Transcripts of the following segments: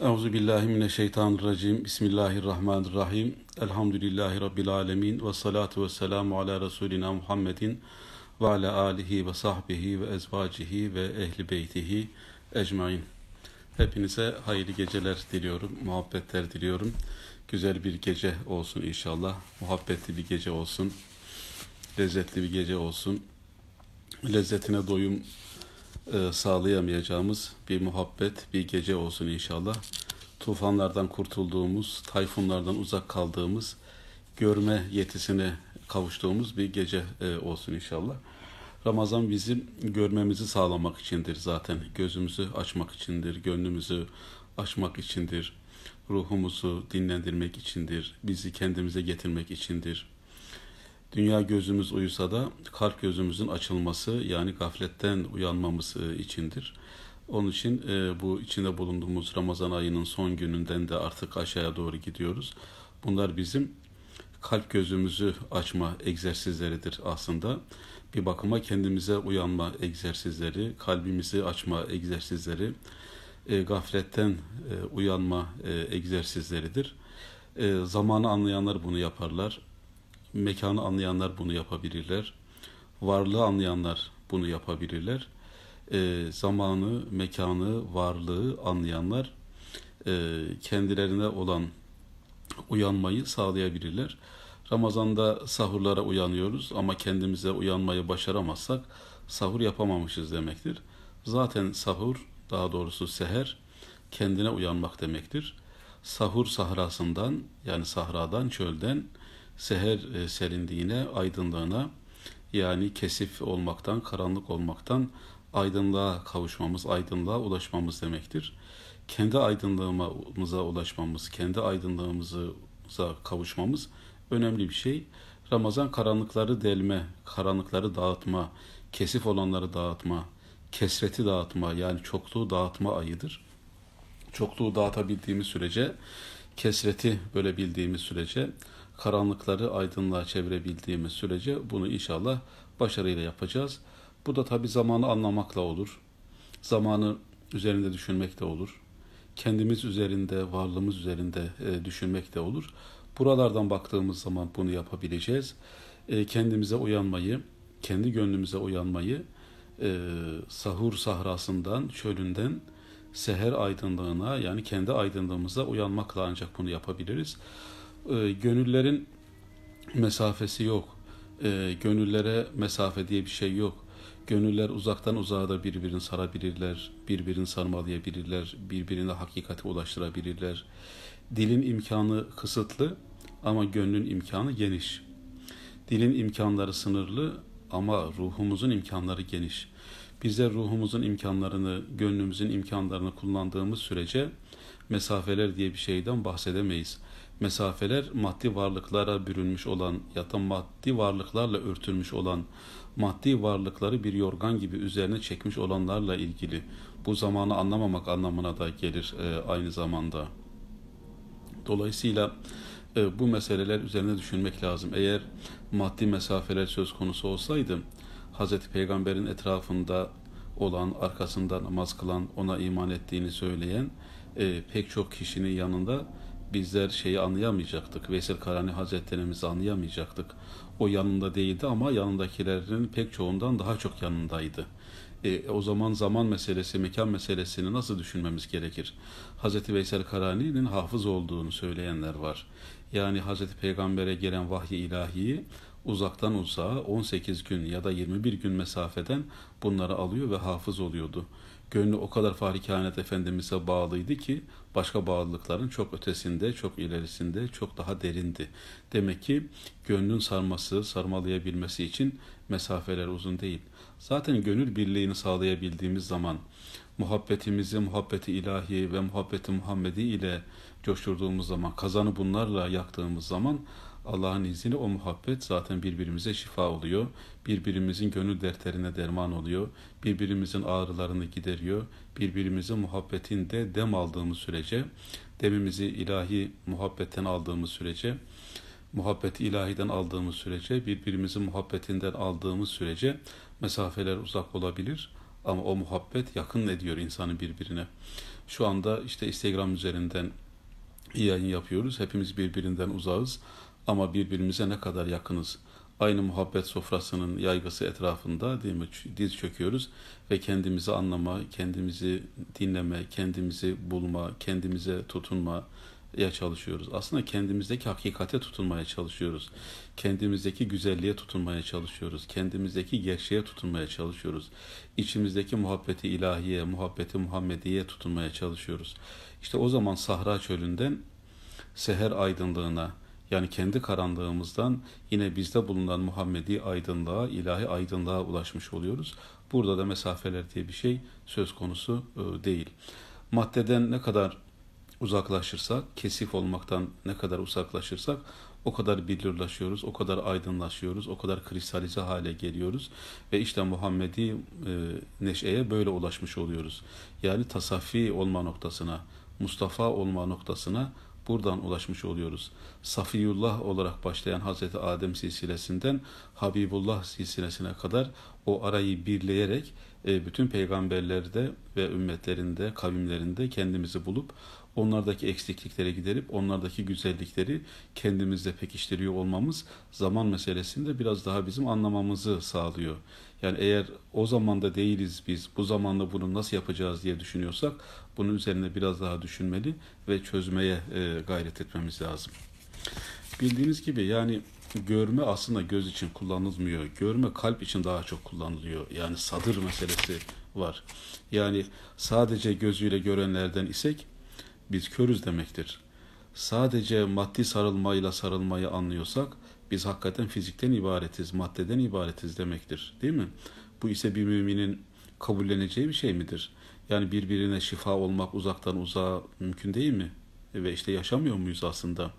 Euzu billahi mineşşeytanirracim. Bismillahirrahmanirrahim. Elhamdülillahi rabbil alamin ve salatu vesselamu ala resulina Muhammedin ve ala alihi ve sahbihi ve ezvacihi ve ehli beytihi ecmaîn. Hepinize hayırlı geceler diliyorum, muhabbetler diliyorum. Güzel bir gece olsun inşallah. Muhabbetli bir gece olsun. Lezzetli bir gece olsun. Lezzetine doyum e, sağlayamayacağımız bir muhabbet, bir gece olsun inşallah. Tufanlardan kurtulduğumuz, tayfunlardan uzak kaldığımız, görme yetisine kavuştuğumuz bir gece e, olsun inşallah. Ramazan bizim görmemizi sağlamak içindir zaten. Gözümüzü açmak içindir, gönlümüzü açmak içindir, ruhumuzu dinlendirmek içindir, bizi kendimize getirmek içindir. Dünya gözümüz uyusa da kalp gözümüzün açılması yani gafletten uyanmamız e, içindir. Onun için e, bu içinde bulunduğumuz Ramazan ayının son gününden de artık aşağıya doğru gidiyoruz. Bunlar bizim kalp gözümüzü açma egzersizleridir aslında. Bir bakıma kendimize uyanma egzersizleri, kalbimizi açma egzersizleri, e, gafletten uyanma egzersizleridir. zamanı anlayanlar bunu yaparlar mekanı anlayanlar bunu yapabilirler. Varlığı anlayanlar bunu yapabilirler. E, zamanı, mekanı, varlığı anlayanlar e, kendilerine olan uyanmayı sağlayabilirler. Ramazanda sahurlara uyanıyoruz ama kendimize uyanmayı başaramazsak sahur yapamamışız demektir. Zaten sahur, daha doğrusu seher kendine uyanmak demektir. Sahur sahrasından yani sahradan, çölden seher e, serindiğine, aydınlığına yani kesif olmaktan, karanlık olmaktan aydınlığa kavuşmamız, aydınlığa ulaşmamız demektir. Kendi aydınlığımıza ulaşmamız, kendi aydınlığımıza kavuşmamız önemli bir şey. Ramazan karanlıkları delme, karanlıkları dağıtma, kesif olanları dağıtma, kesreti dağıtma yani çokluğu dağıtma ayıdır. Çokluğu dağıtabildiğimiz sürece, kesreti bölebildiğimiz sürece karanlıkları aydınlığa çevirebildiğimiz sürece bunu inşallah başarıyla yapacağız. Bu da tabi zamanı anlamakla olur. Zamanı üzerinde düşünmek de olur. Kendimiz üzerinde, varlığımız üzerinde e, düşünmek de olur. Buralardan baktığımız zaman bunu yapabileceğiz. E, kendimize uyanmayı, kendi gönlümüze uyanmayı e, sahur sahrasından, çölünden seher aydınlığına yani kendi aydınlığımıza uyanmakla ancak bunu yapabiliriz e, gönüllerin mesafesi yok. E, gönüllere mesafe diye bir şey yok. Gönüller uzaktan uzağa da birbirini sarabilirler, birbirini sarmalayabilirler, birbirine hakikati ulaştırabilirler. Dilin imkanı kısıtlı ama gönlün imkanı geniş. Dilin imkanları sınırlı ama ruhumuzun imkanları geniş. Bizler ruhumuzun imkanlarını, gönlümüzün imkanlarını kullandığımız sürece mesafeler diye bir şeyden bahsedemeyiz mesafeler maddi varlıklara bürünmüş olan ya da maddi varlıklarla örtülmüş olan, maddi varlıkları bir yorgan gibi üzerine çekmiş olanlarla ilgili. Bu zamanı anlamamak anlamına da gelir e, aynı zamanda. Dolayısıyla e, bu meseleler üzerine düşünmek lazım. Eğer maddi mesafeler söz konusu olsaydı, Hz. Peygamber'in etrafında olan, arkasında namaz kılan, ona iman ettiğini söyleyen e, pek çok kişinin yanında bizler şeyi anlayamayacaktık. Veysel Karani Hazretlerimizi anlayamayacaktık. O yanında değildi ama yanındakilerin pek çoğundan daha çok yanındaydı. E, o zaman zaman meselesi, mekan meselesini nasıl düşünmemiz gerekir? Hz. Veysel Karani'nin hafız olduğunu söyleyenler var. Yani Hz. Peygamber'e gelen vahyi ilahiyi uzaktan uzağa 18 gün ya da 21 gün mesafeden bunları alıyor ve hafız oluyordu gönlü o kadar Fahri Kainat Efendimiz'e bağlıydı ki başka bağlılıkların çok ötesinde, çok ilerisinde, çok daha derindi. Demek ki gönlün sarması, sarmalayabilmesi için mesafeler uzun değil. Zaten gönül birliğini sağlayabildiğimiz zaman muhabbetimizi muhabbeti ilahi ve muhabbeti Muhammedi ile coşturduğumuz zaman, kazanı bunlarla yaktığımız zaman Allah'ın izniyle o muhabbet zaten birbirimize şifa oluyor. Birbirimizin gönül dertlerine derman oluyor. Birbirimizin ağrılarını gideriyor. Birbirimize muhabbetinde dem aldığımız sürece, demimizi ilahi muhabbetten aldığımız sürece, muhabbeti ilahiden aldığımız sürece, birbirimizin muhabbetinden aldığımız sürece mesafeler uzak olabilir ama o muhabbet yakın ediyor insanı birbirine. Şu anda işte Instagram üzerinden yayın yapıyoruz. Hepimiz birbirinden uzağız ama birbirimize ne kadar yakınız. Aynı muhabbet sofrasının yaygısı etrafında değil mi? diz çöküyoruz ve kendimizi anlama, kendimizi dinleme, kendimizi bulma, kendimize tutunma, ya çalışıyoruz. Aslında kendimizdeki hakikate tutunmaya çalışıyoruz. Kendimizdeki güzelliğe tutunmaya çalışıyoruz. Kendimizdeki gerçeğe tutunmaya çalışıyoruz. İçimizdeki muhabbeti ilahiye, muhabbeti Muhammediye tutunmaya çalışıyoruz. İşte o zaman Sahra çölünden seher aydınlığına, yani kendi karanlığımızdan yine bizde bulunan Muhammedi aydınlığa, ilahi aydınlığa ulaşmış oluyoruz. Burada da mesafeler diye bir şey söz konusu e, değil. Maddeden ne kadar uzaklaşırsak, kesif olmaktan ne kadar uzaklaşırsak o kadar bilirlaşıyoruz, o kadar aydınlaşıyoruz, o kadar kristalize hale geliyoruz ve işte Muhammedi e, neşeye böyle ulaşmış oluyoruz. Yani tasaffi olma noktasına, Mustafa olma noktasına buradan ulaşmış oluyoruz. Safiyullah olarak başlayan Hazreti Adem silsilesinden Habibullah silsilesine kadar o arayı birleyerek e, bütün peygamberlerde ve ümmetlerinde, kavimlerinde kendimizi bulup onlardaki eksiklikleri giderip onlardaki güzellikleri kendimizle pekiştiriyor olmamız zaman meselesinde biraz daha bizim anlamamızı sağlıyor. Yani eğer o zamanda değiliz biz, bu zamanda bunu nasıl yapacağız diye düşünüyorsak bunun üzerine biraz daha düşünmeli ve çözmeye e, gayret etmemiz lazım. Bildiğiniz gibi yani görme aslında göz için kullanılmıyor. Görme kalp için daha çok kullanılıyor. Yani sadır meselesi var. Yani sadece gözüyle görenlerden isek biz körüz demektir. Sadece maddi sarılmayla sarılmayı anlıyorsak biz hakikaten fizikten ibaretiz, maddeden ibaretiz demektir. Değil mi? Bu ise bir müminin kabulleneceği bir şey midir? Yani birbirine şifa olmak uzaktan uzağa mümkün değil mi? Ve işte yaşamıyor muyuz aslında?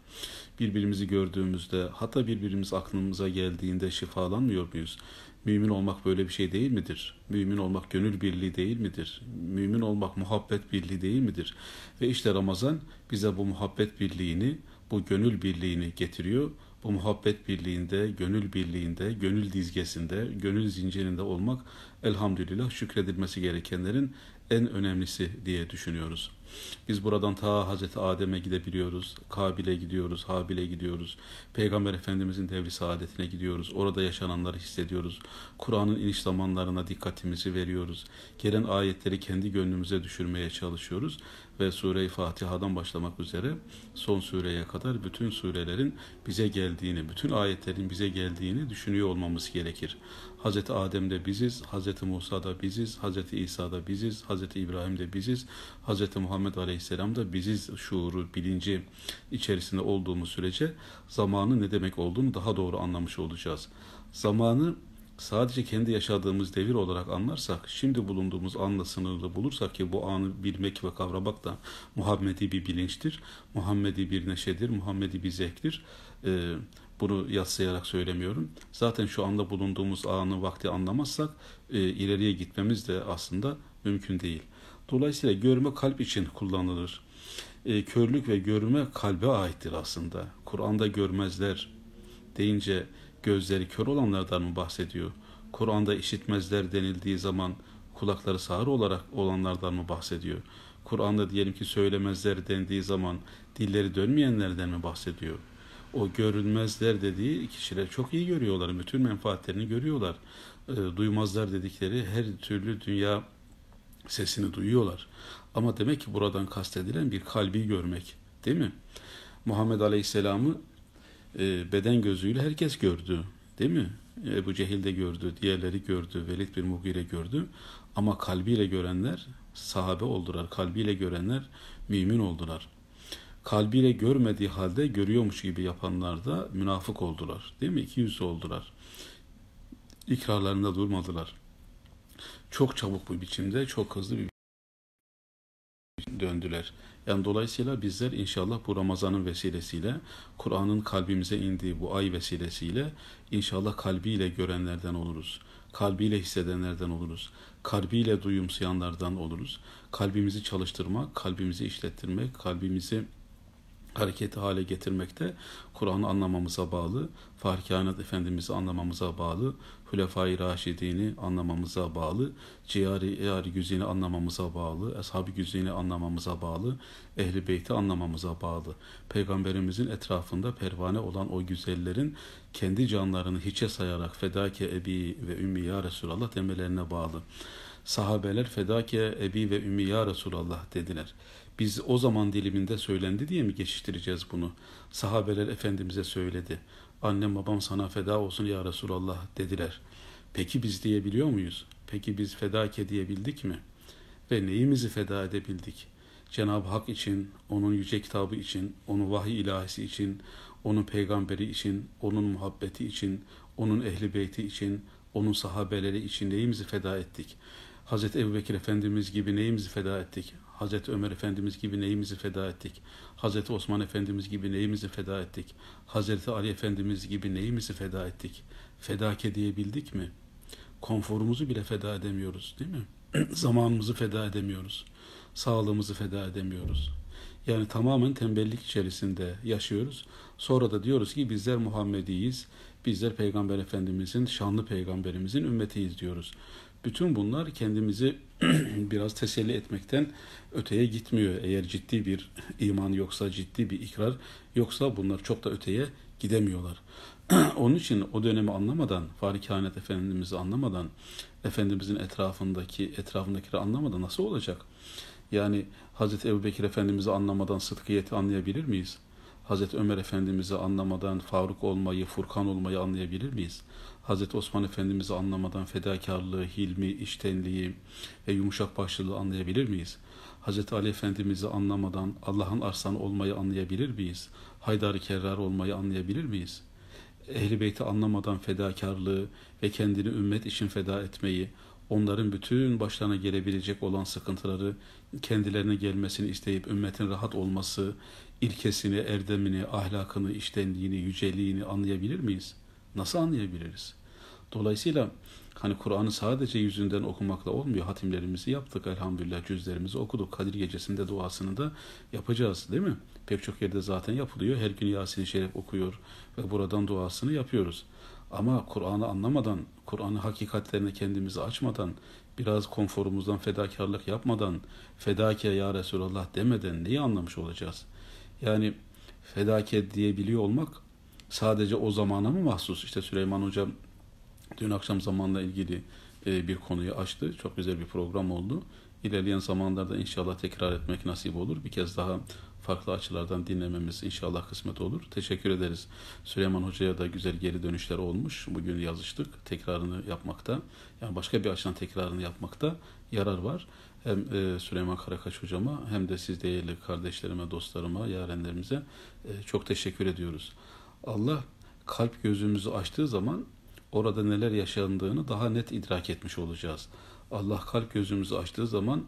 Birbirimizi gördüğümüzde, hatta birbirimiz aklımıza geldiğinde şifalanmıyor muyuz? Mümin olmak böyle bir şey değil midir? Mümin olmak gönül birliği değil midir? Mümin olmak muhabbet birliği değil midir? Ve işte Ramazan bize bu muhabbet birliğini, bu gönül birliğini getiriyor. Bu muhabbet birliğinde, gönül birliğinde, gönül dizgesinde, gönül zincirinde olmak elhamdülillah şükredilmesi gerekenlerin en önemlisi diye düşünüyoruz. Biz buradan ta Hazreti Adem'e gidebiliyoruz, Kabil'e gidiyoruz, Habil'e gidiyoruz, Peygamber Efendimizin devri saadetine gidiyoruz, orada yaşananları hissediyoruz, Kur'an'ın iniş zamanlarına dikkatimizi veriyoruz, gelen ayetleri kendi gönlümüze düşürmeye çalışıyoruz ve Sure-i Fatiha'dan başlamak üzere son sureye kadar bütün surelerin bize geldiğini, bütün ayetlerin bize geldiğini düşünüyor olmamız gerekir. Hazreti Adem de biziz, Hazreti Musa da biziz, Hazreti İsa da biziz, Hazreti İbrahim de biziz, Hazreti Muhammed Aleyhisselam da biziz şuuru, bilinci içerisinde olduğumuz sürece zamanı ne demek olduğunu daha doğru anlamış olacağız. Zamanı sadece kendi yaşadığımız devir olarak anlarsak, şimdi bulunduğumuz anla sınırlı bulursak ki bu anı bilmek ve kavramak da Muhammedi bir bilinçtir, Muhammedi bir neşedir, Muhammedi bir zevktir. Ee, bunu yatsıyarak söylemiyorum. Zaten şu anda bulunduğumuz anı vakti anlamazsak e, ileriye gitmemiz de aslında mümkün değil. Dolayısıyla görme kalp için kullanılır. E, körlük ve görme kalbe aittir aslında. Kur'an'da görmezler deyince gözleri kör olanlardan mı bahsediyor? Kur'an'da işitmezler denildiği zaman kulakları sağır olarak olanlardan mı bahsediyor? Kur'an'da diyelim ki söylemezler dendiği zaman dilleri dönmeyenlerden mi bahsediyor? o görünmezler dediği kişiler çok iyi görüyorlar. Bütün menfaatlerini görüyorlar. E, duymazlar dedikleri her türlü dünya sesini duyuyorlar. Ama demek ki buradan kastedilen bir kalbi görmek değil mi? Muhammed Aleyhisselam'ı e, beden gözüyle herkes gördü değil mi? Ebu Cehil de gördü, diğerleri gördü, Velid bin Mugire gördü. Ama kalbiyle görenler sahabe oldular, kalbiyle görenler mümin oldular kalbiyle görmediği halde görüyormuş gibi yapanlar da münafık oldular. Değil mi? İki yüzlü oldular. İkrarlarında durmadılar. Çok çabuk bir biçimde, çok hızlı bir döndüler. Yani dolayısıyla bizler inşallah bu Ramazan'ın vesilesiyle, Kur'an'ın kalbimize indiği bu ay vesilesiyle inşallah kalbiyle görenlerden oluruz. Kalbiyle hissedenlerden oluruz. Kalbiyle duyumsayanlardan oluruz. Kalbimizi çalıştırmak, kalbimizi işlettirmek, kalbimizi hareketi hale getirmekte Kur'an'ı anlamamıza bağlı, Fahri Efendimiz'i anlamamıza bağlı, Hülefai Raşidini anlamamıza bağlı, Ciyari Eyari Güzini anlamamıza bağlı, Eshab-ı Güzini anlamamıza bağlı, Ehli Beyt'i anlamamıza bağlı. Peygamberimizin etrafında pervane olan o güzellerin kendi canlarını hiçe sayarak fedake ebi ve ümmi ya Resulallah demelerine bağlı. Sahabeler fedake ebi ve ümmi ya Resulallah dediler.'' biz o zaman diliminde söylendi diye mi geçiştireceğiz bunu? Sahabeler Efendimiz'e söyledi. Annem babam sana feda olsun ya Resulallah dediler. Peki biz diyebiliyor muyuz? Peki biz fedake diyebildik mi? Ve neyimizi feda edebildik? Cenab-ı Hak için, onun yüce kitabı için, onun vahiy ilahisi için, onun peygamberi için, onun muhabbeti için, onun ehli beyti için, onun sahabeleri için neyimizi feda ettik? Hz. Ebu Bekir Efendimiz gibi neyimizi feda ettik? Hazreti Ömer Efendimiz gibi neyimizi feda ettik? Hazreti Osman Efendimiz gibi neyimizi feda ettik? Hazreti Ali Efendimiz gibi neyimizi feda ettik? Fedake diyebildik mi? Konforumuzu bile feda edemiyoruz değil mi? Zamanımızı feda edemiyoruz. Sağlığımızı feda edemiyoruz. Yani tamamen tembellik içerisinde yaşıyoruz. Sonra da diyoruz ki bizler Muhammediyiz. Bizler Peygamber Efendimizin, şanlı peygamberimizin ümmetiyiz diyoruz. Bütün bunlar kendimizi biraz teselli etmekten öteye gitmiyor. Eğer ciddi bir iman yoksa, ciddi bir ikrar yoksa bunlar çok da öteye gidemiyorlar. Onun için o dönemi anlamadan, Fahri Kainat Efendimiz'i anlamadan, Efendimiz'in etrafındaki etrafındakileri anlamadan nasıl olacak? Yani Hazreti Ebu Bekir Efendimiz'i anlamadan sıdkiyeti anlayabilir miyiz? Hazreti Ömer Efendimiz'i anlamadan Faruk olmayı, Furkan olmayı anlayabilir miyiz? Hazreti Osman Efendimiz'i anlamadan fedakarlığı, hilmi, iştenliği ve yumuşak başlılığı anlayabilir miyiz? Hazreti Ali Efendimiz'i anlamadan Allah'ın arsanı olmayı anlayabilir miyiz? Haydar-ı Kerrar olmayı anlayabilir miyiz? Ehli Beyt'i anlamadan fedakarlığı ve kendini ümmet için feda etmeyi, onların bütün başlarına gelebilecek olan sıkıntıları kendilerine gelmesini isteyip ümmetin rahat olması, ilkesini, erdemini, ahlakını, işlendiğini, yüceliğini anlayabilir miyiz? Nasıl anlayabiliriz? Dolayısıyla hani Kur'an'ı sadece yüzünden okumakla olmuyor. Hatimlerimizi yaptık elhamdülillah cüzlerimizi okuduk. Kadir gecesinde duasını da yapacağız değil mi? Pek çok yerde zaten yapılıyor. Her gün Yasin-i Şerif okuyor ve buradan duasını yapıyoruz. Ama Kur'an'ı anlamadan, Kur'an'ın hakikatlerine kendimizi açmadan, biraz konforumuzdan fedakarlık yapmadan, fedake ya Resulallah demeden neyi anlamış olacağız? Yani fedakiyet diyebiliyor olmak sadece o zamana mı mahsus? İşte Süleyman Hocam dün akşam zamanla ilgili e, bir konuyu açtı. Çok güzel bir program oldu. İlerleyen zamanlarda inşallah tekrar etmek nasip olur. Bir kez daha farklı açılardan dinlememiz inşallah kısmet olur. Teşekkür ederiz. Süleyman Hoca'ya da güzel geri dönüşler olmuş. Bugün yazıştık. Tekrarını yapmakta, yani başka bir açıdan tekrarını yapmakta yarar var hem e, Süleyman Karakaç hocama hem de siz değerli kardeşlerime, dostlarıma, yarenlerimize e, çok teşekkür ediyoruz. Allah kalp gözümüzü açtığı zaman orada neler yaşandığını daha net idrak etmiş olacağız. Allah kalp gözümüzü açtığı zaman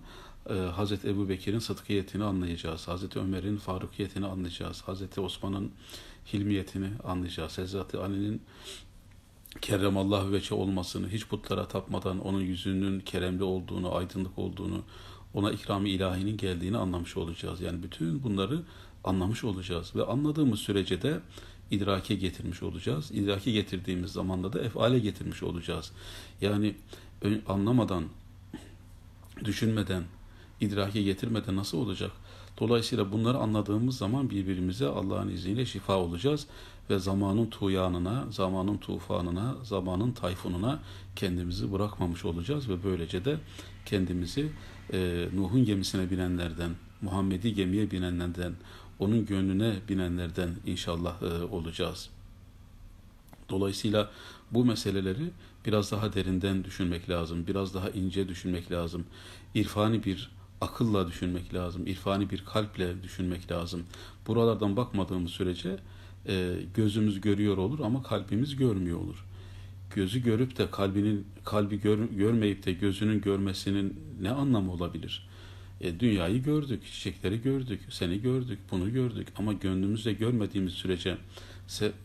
e, Hazreti Ebu Bekir'in sıdkiyetini anlayacağız. Hazreti Ömer'in farukiyetini anlayacağız. Hazreti Osman'ın hilmiyetini anlayacağız. Hazreti Ali'nin Kerem Allah veçe olmasını, hiç putlara tapmadan onun yüzünün keremli olduğunu, aydınlık olduğunu, ona ikramı ilahinin geldiğini anlamış olacağız. Yani bütün bunları anlamış olacağız ve anladığımız sürece de idrake getirmiş olacağız. İdrake getirdiğimiz zamanda da efale getirmiş olacağız. Yani anlamadan, düşünmeden, idrake getirmeden nasıl olacak? Dolayısıyla bunları anladığımız zaman birbirimize Allah'ın izniyle şifa olacağız ve zamanın tuyanına, zamanın tufanına, zamanın tayfununa kendimizi bırakmamış olacağız ve böylece de kendimizi e, Nuh'un gemisine binenlerden, Muhammed'i gemiye binenlerden, onun gönlüne binenlerden inşallah e, olacağız. Dolayısıyla bu meseleleri biraz daha derinden düşünmek lazım, biraz daha ince düşünmek lazım. İrfani bir akılla düşünmek lazım, irfani bir kalple düşünmek lazım. Buralardan bakmadığımız sürece e, gözümüz görüyor olur ama kalbimiz görmüyor olur. Gözü görüp de kalbinin kalbi gör, görmeyip de gözünün görmesinin ne anlamı olabilir? E, dünyayı gördük, çiçekleri gördük, seni gördük, bunu gördük ama gönlümüzle görmediğimiz sürece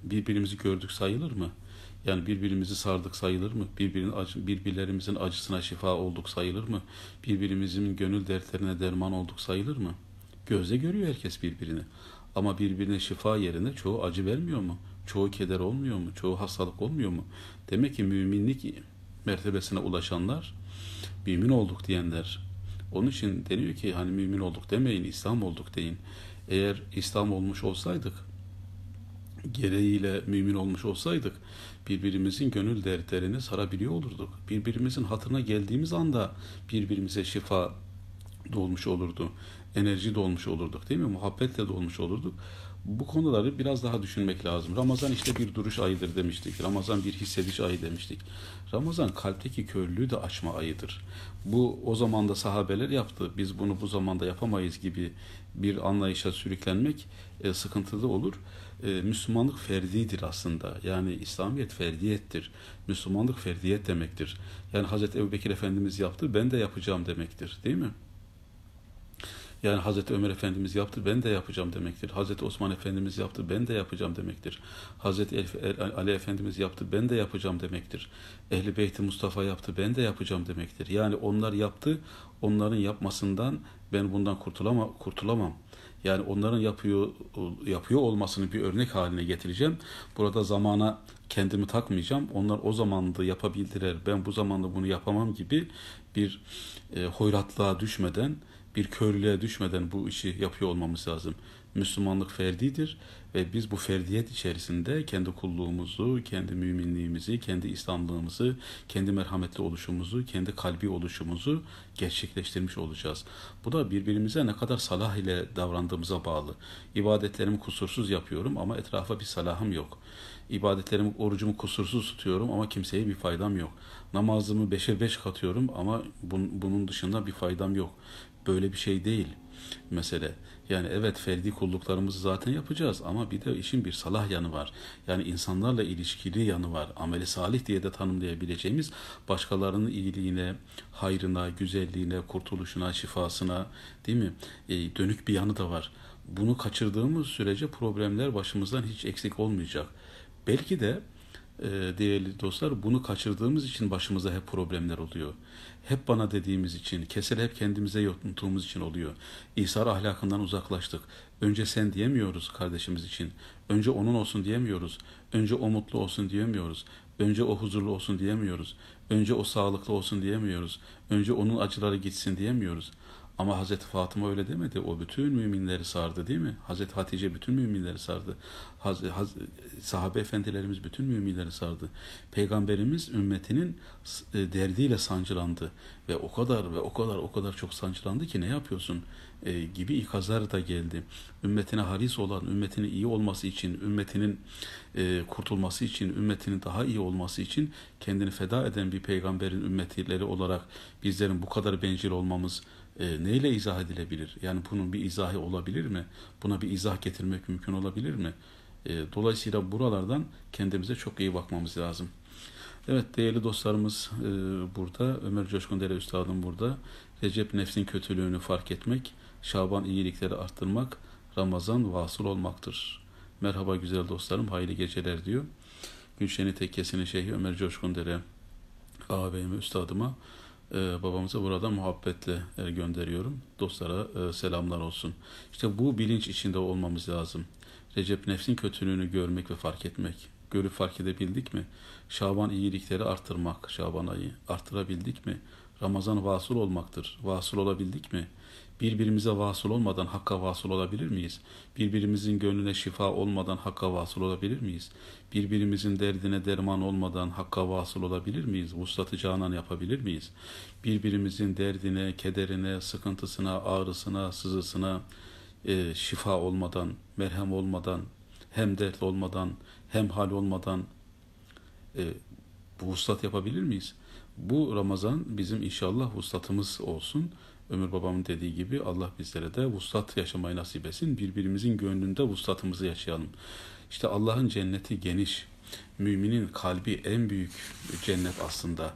birbirimizi gördük sayılır mı? Yani birbirimizi sardık sayılır mı? Birbirinin acı, birbirlerimizin acısına şifa olduk sayılır mı? Birbirimizin gönül dertlerine derman olduk sayılır mı? Gözle görüyor herkes birbirini. Ama birbirine şifa yerine çoğu acı vermiyor mu? Çoğu keder olmuyor mu? Çoğu hastalık olmuyor mu? Demek ki müminlik mertebesine ulaşanlar mümin olduk diyenler. Onun için deniyor ki hani mümin olduk demeyin, İslam olduk deyin. Eğer İslam olmuş olsaydık, gereğiyle mümin olmuş olsaydık birbirimizin gönül dertlerini sarabiliyor olurduk. Birbirimizin hatırına geldiğimiz anda birbirimize şifa dolmuş olurdu. Enerji dolmuş olurduk değil mi? Muhabbetle dolmuş olurduk. Bu konuları biraz daha düşünmek lazım. Ramazan işte bir duruş ayıdır demiştik. Ramazan bir hissediş ayı demiştik. Ramazan kalpteki körlüğü de açma ayıdır. Bu o zaman da sahabeler yaptı. Biz bunu bu zamanda yapamayız gibi bir anlayışa sürüklenmek e, sıkıntılı olur. E, Müslümanlık ferdidir aslında. Yani İslamiyet ferdiyettir. Müslümanlık ferdiyet demektir. Yani Hazreti Ebubekir Efendimiz yaptı ben de yapacağım demektir değil mi? Yani Hazreti Ömer Efendimiz yaptı ben de yapacağım demektir. Hazreti Osman Efendimiz yaptı ben de yapacağım demektir. Hazreti Ali Efendimiz yaptı ben de yapacağım demektir. Ehli Beyti Mustafa yaptı ben de yapacağım demektir. Yani onlar yaptı onların yapmasından ben bundan kurtulama, kurtulamam. Yani onların yapıyor yapıyor olmasını bir örnek haline getireceğim. Burada zamana kendimi takmayacağım. Onlar o zamanda yapabildiler. Ben bu zamanda bunu yapamam gibi bir e, hoyratlığa düşmeden bir körlüğe düşmeden bu işi yapıyor olmamız lazım. Müslümanlık ferdidir ve biz bu ferdiyet içerisinde kendi kulluğumuzu, kendi müminliğimizi, kendi İslamlığımızı, kendi merhametli oluşumuzu, kendi kalbi oluşumuzu gerçekleştirmiş olacağız. Bu da birbirimize ne kadar salah ile davrandığımıza bağlı. İbadetlerimi kusursuz yapıyorum ama etrafa bir salahım yok. İbadetlerimi, orucumu kusursuz tutuyorum ama kimseye bir faydam yok namazımı beşe beş katıyorum ama bun, bunun dışında bir faydam yok. Böyle bir şey değil mesele. Yani evet ferdi kulluklarımızı zaten yapacağız ama bir de işin bir salah yanı var. Yani insanlarla ilişkili yanı var. Ameli salih diye de tanımlayabileceğimiz başkalarının iyiliğine, hayrına, güzelliğine, kurtuluşuna, şifasına değil mi? E, dönük bir yanı da var. Bunu kaçırdığımız sürece problemler başımızdan hiç eksik olmayacak. Belki de ee, değerli dostlar bunu kaçırdığımız için başımıza hep problemler oluyor. Hep bana dediğimiz için, kesel hep kendimize yuttuğumuz için oluyor. İsar ahlakından uzaklaştık. Önce sen diyemiyoruz kardeşimiz için. Önce onun olsun diyemiyoruz. Önce o mutlu olsun diyemiyoruz. Önce o huzurlu olsun diyemiyoruz. Önce o sağlıklı olsun diyemiyoruz. Önce onun acıları gitsin diyemiyoruz.'' Ama Hazreti Fatıma öyle demedi. O bütün müminleri sardı değil mi? Hazreti Hatice bütün müminleri sardı. Haz, haz, sahabe efendilerimiz bütün müminleri sardı. Peygamberimiz ümmetinin e, derdiyle sancılandı. Ve o kadar ve o kadar o kadar çok sancılandı ki ne yapıyorsun? E, gibi ikazlar da geldi. Ümmetine haris olan, ümmetinin iyi olması için, ümmetinin e, kurtulması için, ümmetinin daha iyi olması için kendini feda eden bir peygamberin ümmetileri olarak bizlerin bu kadar bencil olmamız, e, neyle izah edilebilir? Yani bunun bir izahı olabilir mi? Buna bir izah getirmek mümkün olabilir mi? E, dolayısıyla buralardan kendimize çok iyi bakmamız lazım. Evet değerli dostlarımız e, burada Ömer Coşkun Dere Üstadım burada. Recep nefsin kötülüğünü fark etmek, Şaban iyilikleri arttırmak, Ramazan vasıl olmaktır. Merhaba güzel dostlarım, hayırlı geceler diyor. Gülşen'i Tekkesi'nin Şeyhi Ömer Coşkun Dere ağabeyime, üstadıma e, babamıza burada muhabbetle e, gönderiyorum. Dostlara e, selamlar olsun. İşte bu bilinç içinde olmamız lazım. Recep nefsin kötülüğünü görmek ve fark etmek. Görüp fark edebildik mi? Şaban iyilikleri arttırmak, Şaban ayı artırabildik mi? Ramazan vasıl olmaktır. Vasıl olabildik mi? birbirimize vasıl olmadan Hakk'a vasıl olabilir miyiz? Birbirimizin gönlüne şifa olmadan Hakk'a vasıl olabilir miyiz? Birbirimizin derdine derman olmadan Hakk'a vasıl olabilir miyiz? Vuslatı canan yapabilir miyiz? Birbirimizin derdine, kederine, sıkıntısına, ağrısına, sızısına e, şifa olmadan, merhem olmadan, hem dert olmadan, hem hal olmadan e, bu vuslat yapabilir miyiz? Bu Ramazan bizim inşallah vuslatımız olsun. Ömür babamın dediği gibi Allah bizlere de vuslat yaşamayı nasip etsin. Birbirimizin gönlünde vuslatımızı yaşayalım. İşte Allah'ın cenneti geniş. Müminin kalbi en büyük cennet aslında.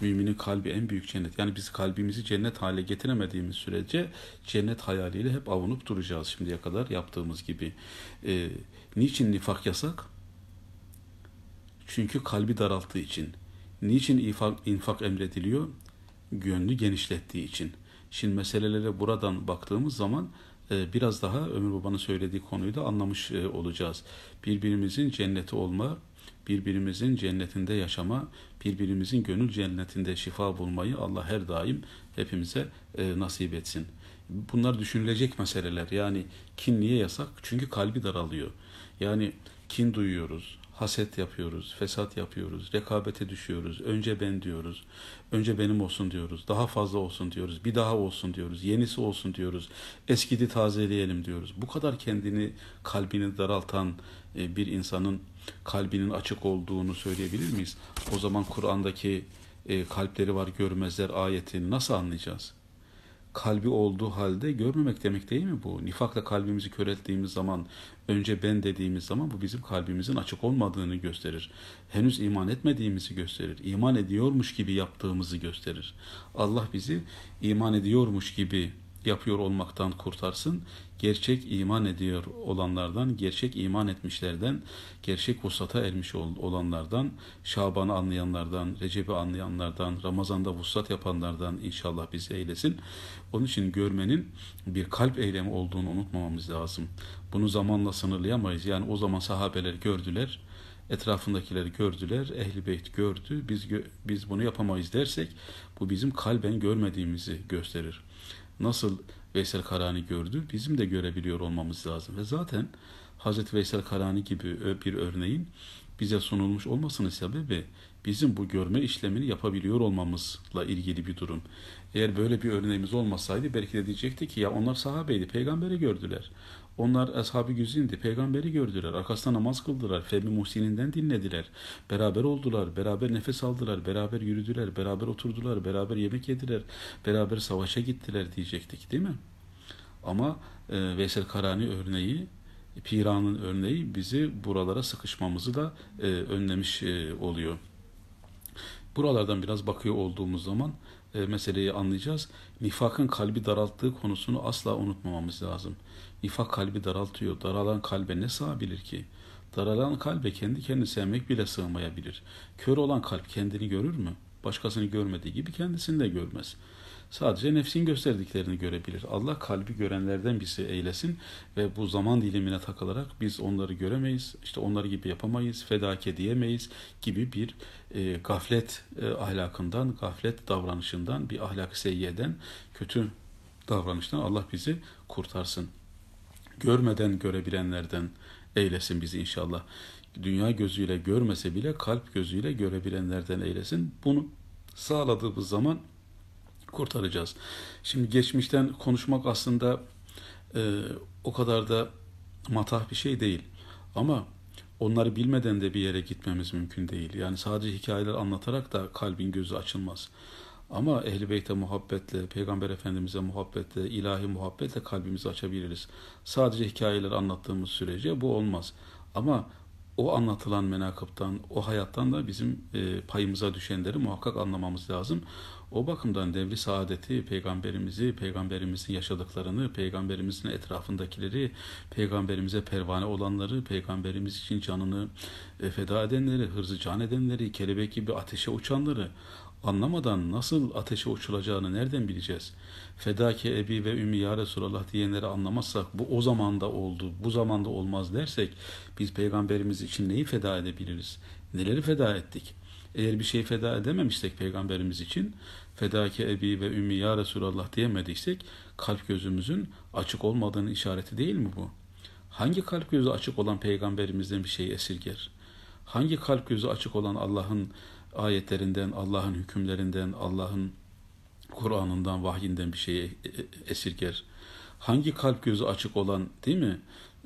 Müminin kalbi en büyük cennet. Yani biz kalbimizi cennet hale getiremediğimiz sürece cennet hayaliyle hep avunup duracağız şimdiye kadar yaptığımız gibi. Ee, niçin nifak yasak? Çünkü kalbi daralttığı için. Niçin infak, infak emrediliyor? Gönlü genişlettiği için. Şimdi meselelere buradan baktığımız zaman e, biraz daha Ömür Baba'nın söylediği konuyu da anlamış e, olacağız. Birbirimizin cenneti olma, birbirimizin cennetinde yaşama, birbirimizin gönül cennetinde şifa bulmayı Allah her daim hepimize e, nasip etsin. Bunlar düşünülecek meseleler. Yani kin niye yasak? Çünkü kalbi daralıyor. Yani kin duyuyoruz, haset yapıyoruz, fesat yapıyoruz, rekabete düşüyoruz. Önce ben diyoruz, önce benim olsun diyoruz, daha fazla olsun diyoruz, bir daha olsun diyoruz, yenisi olsun diyoruz, eskidi tazeleyelim diyoruz. Bu kadar kendini, kalbini daraltan e, bir insanın kalbinin açık olduğunu söyleyebilir miyiz? O zaman Kur'an'daki e, kalpleri var görmezler ayetini nasıl anlayacağız? kalbi olduğu halde görmemek demek değil mi bu? Nifakla kalbimizi kör ettiğimiz zaman, önce ben dediğimiz zaman bu bizim kalbimizin açık olmadığını gösterir. Henüz iman etmediğimizi gösterir. İman ediyormuş gibi yaptığımızı gösterir. Allah bizi iman ediyormuş gibi yapıyor olmaktan kurtarsın. Gerçek iman ediyor olanlardan, gerçek iman etmişlerden, gerçek vuslata ermiş olanlardan, Şaban'ı anlayanlardan, Recep'i anlayanlardan, Ramazan'da vuslat yapanlardan inşallah bizi eylesin. Onun için görmenin bir kalp eylemi olduğunu unutmamamız lazım. Bunu zamanla sınırlayamayız. Yani o zaman sahabeler gördüler, etrafındakileri gördüler, ehli beyt gördü, biz, biz bunu yapamayız dersek bu bizim kalben görmediğimizi gösterir nasıl Veysel Karani gördü bizim de görebiliyor olmamız lazım. Ve zaten Hazreti Veysel Karani gibi bir örneğin bize sunulmuş olmasının sebebi bizim bu görme işlemini yapabiliyor olmamızla ilgili bir durum. Eğer böyle bir örneğimiz olmasaydı belki de diyecekti ki ya onlar sahabeydi, peygamberi gördüler. Onlar ashab güzindi, peygamberi gördüler, arkasında namaz kıldılar, Femi Muhsin'inden dinlediler, beraber oldular, beraber nefes aldılar, beraber yürüdüler, beraber oturdular, beraber yemek yediler, beraber savaşa gittiler diyecektik değil mi? Ama e, Veysel Karani örneği, Piran'ın örneği bizi buralara sıkışmamızı da e, önlemiş e, oluyor. Buralardan biraz bakıyor olduğumuz zaman e, meseleyi anlayacağız. Nifakın kalbi daralttığı konusunu asla unutmamamız lazım. Nifak kalbi daraltıyor. Daralan kalbe ne sığabilir ki? Daralan kalbe kendi kendini sevmek bile sığmayabilir. Kör olan kalp kendini görür mü? Başkasını görmediği gibi kendisini de görmez. Sadece nefsin gösterdiklerini görebilir. Allah kalbi görenlerden bizi eylesin ve bu zaman dilimine takılarak biz onları göremeyiz, işte onları gibi yapamayız, fedake diyemeyiz gibi bir e, gaflet e, ahlakından, gaflet davranışından, bir ahlak seyyeden, kötü davranıştan Allah bizi kurtarsın görmeden görebilenlerden eylesin bizi inşallah. Dünya gözüyle görmese bile kalp gözüyle görebilenlerden eylesin. Bunu sağladığımız zaman kurtaracağız. Şimdi geçmişten konuşmak aslında e, o kadar da matah bir şey değil. Ama onları bilmeden de bir yere gitmemiz mümkün değil. Yani sadece hikayeler anlatarak da kalbin gözü açılmaz. Ama ehl-i beyte muhabbetle, peygamber efendimize muhabbetle, ilahi muhabbetle kalbimizi açabiliriz. Sadece hikayeler anlattığımız sürece bu olmaz. Ama o anlatılan menakıptan, o hayattan da bizim e, payımıza düşenleri muhakkak anlamamız lazım. O bakımdan devri saadeti, peygamberimizi, peygamberimizin yaşadıklarını, peygamberimizin etrafındakileri, peygamberimize pervane olanları, peygamberimiz için canını e, feda edenleri, hırzı can edenleri, kelebek gibi ateşe uçanları, anlamadan nasıl ateşe uçulacağını nereden bileceğiz? Fedake ebi ve ümmi ya Resulallah diyenleri anlamazsak bu o zamanda oldu, bu zamanda olmaz dersek biz peygamberimiz için neyi feda edebiliriz? Neleri feda ettik? Eğer bir şey feda edememişsek peygamberimiz için fedake ebi ve ümmi ya Resulallah diyemediysek kalp gözümüzün açık olmadığının işareti değil mi bu? Hangi kalp gözü açık olan peygamberimizden bir şey esirger? Hangi kalp gözü açık olan Allah'ın ayetlerinden, Allah'ın hükümlerinden, Allah'ın Kur'an'ından, vahyinden bir şeyi e, e, esirger. Hangi kalp gözü açık olan değil mi?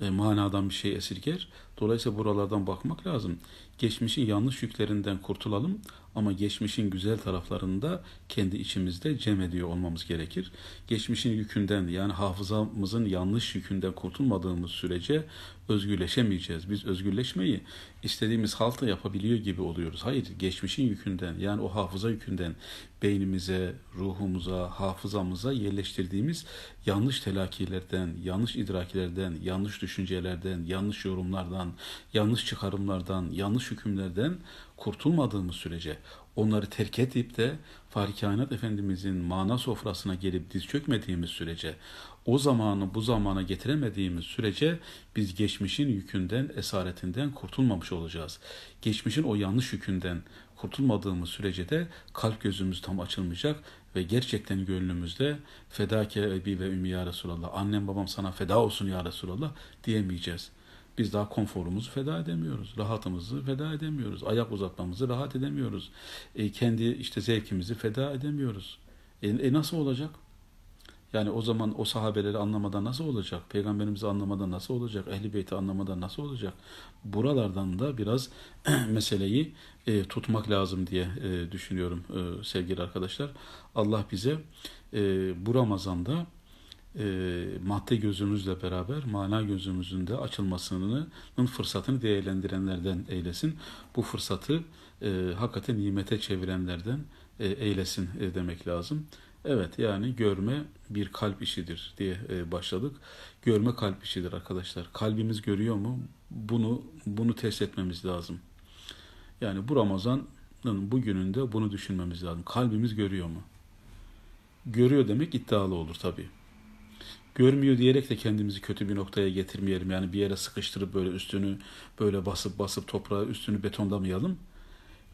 E, manadan bir şey esirger. Dolayısıyla buralardan bakmak lazım. Geçmişin yanlış yüklerinden kurtulalım. Ama geçmişin güzel taraflarında kendi içimizde cem ediyor olmamız gerekir. Geçmişin yükünden yani hafızamızın yanlış yükünden kurtulmadığımız sürece özgürleşemeyeceğiz. Biz özgürleşmeyi istediğimiz halta yapabiliyor gibi oluyoruz. Hayır, geçmişin yükünden yani o hafıza yükünden beynimize, ruhumuza, hafızamıza yerleştirdiğimiz yanlış telakilerden, yanlış idrakilerden, yanlış düşüncelerden, yanlış yorumlardan, yanlış çıkarımlardan, yanlış hükümlerden kurtulmadığımız sürece, onları terk edip de Fahri Kainat Efendimizin mana sofrasına gelip diz çökmediğimiz sürece, o zamanı bu zamana getiremediğimiz sürece biz geçmişin yükünden, esaretinden kurtulmamış olacağız. Geçmişin o yanlış yükünden kurtulmadığımız sürece de kalp gözümüz tam açılmayacak ve gerçekten gönlümüzde fedake ebi ve ümmi ya Resulallah, annem babam sana feda olsun ya Resulallah diyemeyeceğiz.'' Biz daha konforumuzu feda edemiyoruz. Rahatımızı feda edemiyoruz. Ayak uzatmamızı rahat edemiyoruz. E, kendi işte zevkimizi feda edemiyoruz. E, e nasıl olacak? Yani o zaman o sahabeleri anlamadan nasıl olacak? Peygamberimizi anlamadan nasıl olacak? Ehli beyti anlamadan nasıl olacak? Buralardan da biraz meseleyi e, tutmak lazım diye e, düşünüyorum e, sevgili arkadaşlar. Allah bize e, bu Ramazan'da e, madde gözümüzle beraber mana gözümüzün de açılmasının fırsatını değerlendirenlerden eylesin. Bu fırsatı e, hakikaten nimete çevirenlerden e, eylesin e, demek lazım. Evet yani görme bir kalp işidir diye e, başladık. Görme kalp işidir arkadaşlar. Kalbimiz görüyor mu? Bunu bunu test etmemiz lazım. Yani bu Ramazan'ın bugününde bunu düşünmemiz lazım. Kalbimiz görüyor mu? Görüyor demek iddialı olur tabii görmüyor diyerek de kendimizi kötü bir noktaya getirmeyelim. Yani bir yere sıkıştırıp böyle üstünü böyle basıp basıp toprağa üstünü betonlamayalım.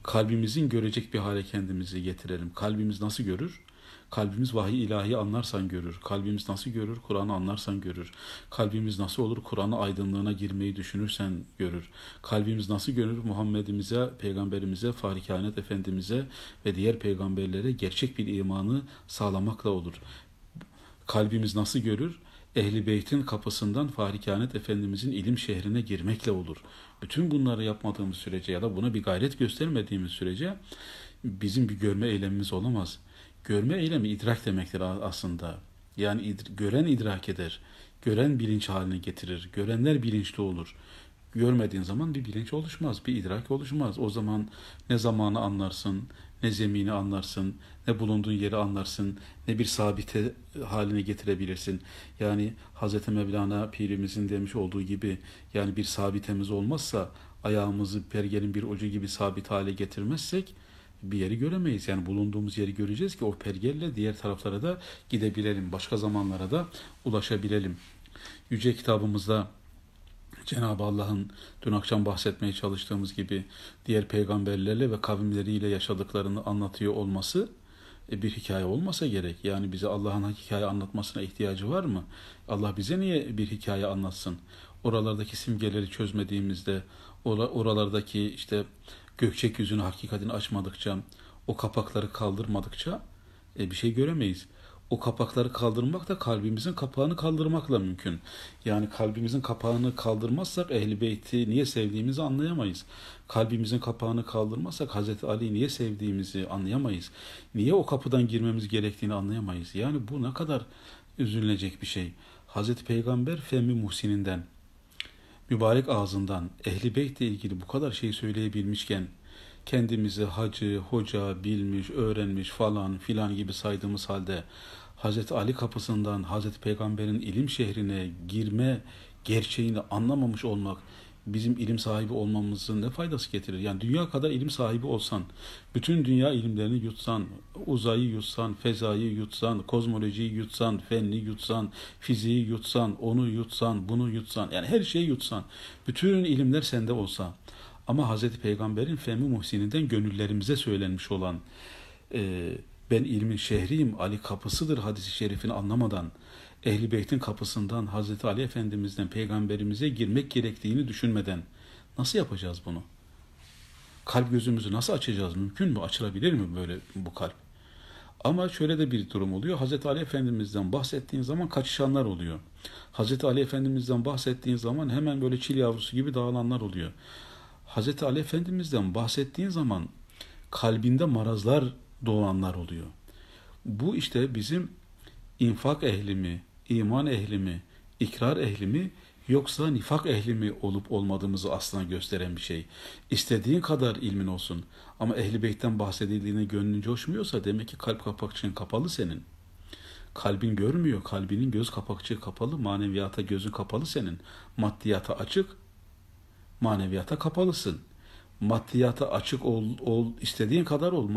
Kalbimizin görecek bir hale kendimizi getirelim. Kalbimiz nasıl görür? Kalbimiz vahiy ilahi anlarsan görür. Kalbimiz nasıl görür? Kur'an'ı anlarsan görür. Kalbimiz nasıl olur? Kur'an'ı aydınlığına girmeyi düşünürsen görür. Kalbimiz nasıl görür? Muhammed'imize, peygamberimize, Farikanet Efendimiz'e ve diğer peygamberlere gerçek bir imanı sağlamakla olur kalbimiz nasıl görür? Ehli Beyt'in kapısından Fahrikanet Efendimizin ilim şehrine girmekle olur. Bütün bunları yapmadığımız sürece ya da buna bir gayret göstermediğimiz sürece bizim bir görme eylemimiz olamaz. Görme eylemi idrak demektir aslında. Yani id- gören idrak eder. Gören bilinç haline getirir. Görenler bilinçli olur. Görmediğin zaman bir bilinç oluşmaz, bir idrak oluşmaz. O zaman ne zamanı anlarsın, ne zemini anlarsın, ne bulunduğun yeri anlarsın, ne bir sabite haline getirebilirsin. Yani Hz. Mevlana pirimizin demiş olduğu gibi yani bir sabitemiz olmazsa ayağımızı pergelin bir ucu gibi sabit hale getirmezsek bir yeri göremeyiz. Yani bulunduğumuz yeri göreceğiz ki o pergelle diğer taraflara da gidebilelim. Başka zamanlara da ulaşabilelim. Yüce kitabımızda Cenab-ı Allah'ın dün akşam bahsetmeye çalıştığımız gibi diğer peygamberlerle ve kavimleriyle yaşadıklarını anlatıyor olması e, bir hikaye olmasa gerek. Yani bize Allah'ın hikaye anlatmasına ihtiyacı var mı? Allah bize niye bir hikaye anlatsın? Oralardaki simgeleri çözmediğimizde, oralardaki işte gökçek yüzünü hakikatini açmadıkça, o kapakları kaldırmadıkça e, bir şey göremeyiz o kapakları kaldırmak da kalbimizin kapağını kaldırmakla mümkün. Yani kalbimizin kapağını kaldırmazsak Ehl-i Beyt'i niye sevdiğimizi anlayamayız. Kalbimizin kapağını kaldırmazsak Hazreti Ali'yi niye sevdiğimizi anlayamayız. Niye o kapıdan girmemiz gerektiğini anlayamayız. Yani bu ne kadar üzülecek bir şey. Hazreti Peygamber Femi Muhsin'inden, mübarek ağzından Ehl-i Beyt'le ilgili bu kadar şey söyleyebilmişken, kendimizi hacı, hoca, bilmiş, öğrenmiş falan filan gibi saydığımız halde Hazreti Ali kapısından Hazreti Peygamber'in ilim şehrine girme gerçeğini anlamamış olmak bizim ilim sahibi olmamızın ne faydası getirir? Yani dünya kadar ilim sahibi olsan, bütün dünya ilimlerini yutsan, uzayı yutsan, fezayı yutsan, kozmolojiyi yutsan, fenni yutsan, fiziği yutsan, onu yutsan, bunu yutsan, yani her şeyi yutsan, bütün ilimler sende olsa, ama Hazreti Peygamber'in femi Muhsin'inden gönüllerimize söylenmiş olan e, ben ilmin şehriyim, Ali kapısıdır hadisi şerifini anlamadan Ehli Beyt'in kapısından Hazreti Ali Efendimiz'den peygamberimize girmek gerektiğini düşünmeden nasıl yapacağız bunu? Kalp gözümüzü nasıl açacağız? Mümkün mü? Açılabilir mi böyle bu kalp? Ama şöyle de bir durum oluyor. Hazreti Ali Efendimiz'den bahsettiğin zaman kaçışanlar oluyor. Hazreti Ali Efendimiz'den bahsettiğin zaman hemen böyle çil yavrusu gibi dağılanlar oluyor. Hz. Ali Efendimiz'den bahsettiğin zaman kalbinde marazlar doğanlar oluyor. Bu işte bizim infak ehlimi, iman ehlimi, ikrar ehlimi yoksa nifak ehlimi olup olmadığımızı aslında gösteren bir şey. İstediğin kadar ilmin olsun ama ehli beytten bahsedildiğine gönlün coşmuyorsa demek ki kalp kapakçığın kapalı senin. Kalbin görmüyor, kalbinin göz kapakçığı kapalı, maneviyata gözün kapalı senin, maddiyata açık maneviyata kapalısın. Maddiyata açık ol, ol istediğin kadar ol.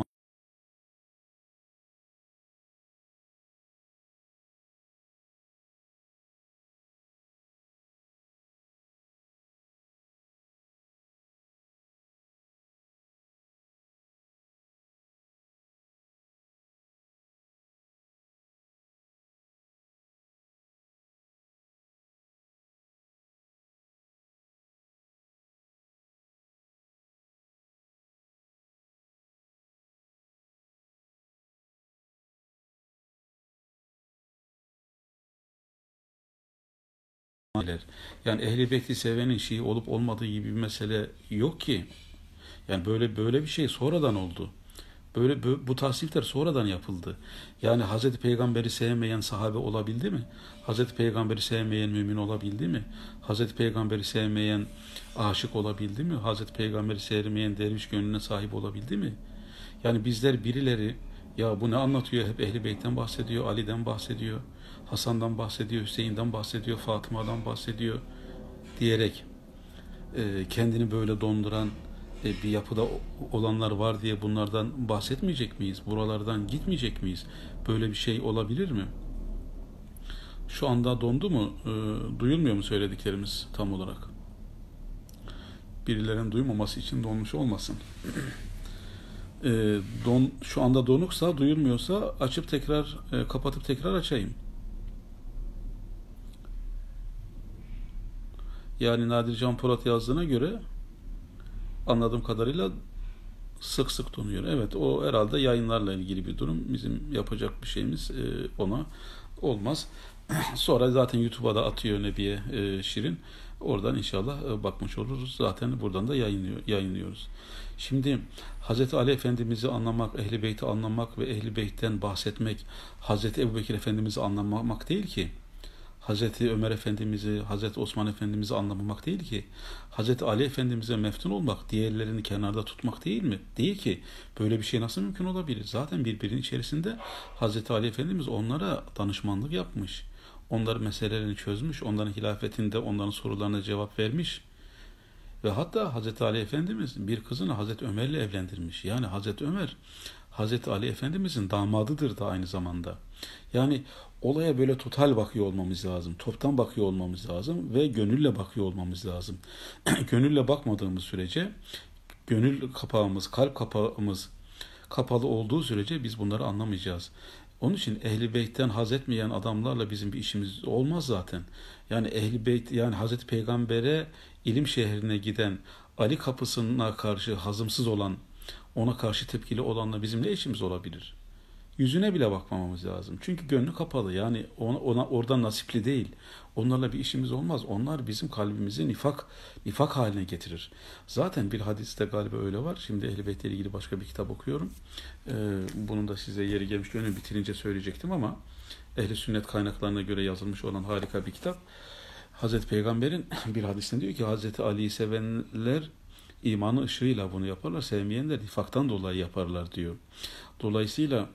aileler. Yani ehli beyti sevenin Şii olup olmadığı gibi bir mesele yok ki. Yani böyle böyle bir şey sonradan oldu. Böyle bu tasnifler sonradan yapıldı. Yani Hazreti Peygamber'i sevmeyen sahabe olabildi mi? Hazreti Peygamber'i sevmeyen mümin olabildi mi? Hazreti Peygamber'i sevmeyen aşık olabildi mi? Hazreti Peygamber'i sevmeyen derviş gönlüne sahip olabildi mi? Yani bizler birileri ya bu ne anlatıyor? Hep Ehli Beyt'ten bahsediyor, Ali'den bahsediyor. Hasan'dan bahsediyor, Hüseyin'den bahsediyor, Fatıma'dan bahsediyor diyerek e, kendini böyle donduran e, bir yapıda olanlar var diye bunlardan bahsetmeyecek miyiz? Buralardan gitmeyecek miyiz? Böyle bir şey olabilir mi? Şu anda dondu mu? E, duyulmuyor mu söylediklerimiz tam olarak? Birilerinin duymaması için donmuş olmasın. e, don şu anda donuksa, duyulmuyorsa açıp tekrar e, kapatıp tekrar açayım. yani Nadir Can Polat yazdığına göre anladığım kadarıyla sık sık donuyor. Evet o herhalde yayınlarla ilgili bir durum. Bizim yapacak bir şeyimiz e, ona olmaz. Sonra zaten YouTube'a da atıyor Nebiye e, Şirin. Oradan inşallah e, bakmış oluruz. Zaten buradan da yayınlıyor, yayınlıyoruz. Şimdi Hz. Ali Efendimiz'i anlamak, Ehl-i Beyt'i anlamak ve Ehl-i Beyt'ten bahsetmek Hz. Ebu Bekir Efendimiz'i anlamak değil ki. Hazreti Ömer Efendimiz'i, Hazreti Osman Efendimiz'i anlamamak değil ki. Hazreti Ali Efendimiz'e meftun olmak, diğerlerini kenarda tutmak değil mi? Değil ki. Böyle bir şey nasıl mümkün olabilir? Zaten birbirinin içerisinde Hazreti Ali Efendimiz onlara danışmanlık yapmış. Onların meselelerini çözmüş, onların hilafetinde onların sorularına cevap vermiş. Ve hatta Hazreti Ali Efendimiz bir kızını Hazreti Ömer'le evlendirmiş. Yani Hazreti Ömer Hazreti Ali Efendimizin damadıdır da aynı zamanda. Yani olaya böyle total bakıyor olmamız lazım. Toptan bakıyor olmamız lazım ve gönülle bakıyor olmamız lazım. gönülle bakmadığımız sürece gönül kapağımız, kalp kapağımız kapalı olduğu sürece biz bunları anlamayacağız. Onun için ehli beytten haz etmeyen adamlarla bizim bir işimiz olmaz zaten. Yani ehli beyt yani Hazreti Peygamber'e ilim şehrine giden Ali kapısına karşı hazımsız olan, ona karşı tepkili olanla bizim ne işimiz olabilir? yüzüne bile bakmamamız lazım. Çünkü gönlü kapalı. Yani ona, ona oradan nasipli değil. Onlarla bir işimiz olmaz. Onlar bizim kalbimizi nifak nifak haline getirir. Zaten bir hadiste galiba öyle var. Şimdi Ehl-i ilgili başka bir kitap okuyorum. Ee, bunun da size yeri gelmiş önü bitirince söyleyecektim ama ehli sünnet kaynaklarına göre yazılmış olan harika bir kitap. Hazreti Peygamber'in bir hadisinde diyor ki Hazreti Ali'yi sevenler imanı ışığıyla bunu yaparlar. Sevmeyenler nifaktan dolayı yaparlar diyor. Dolayısıyla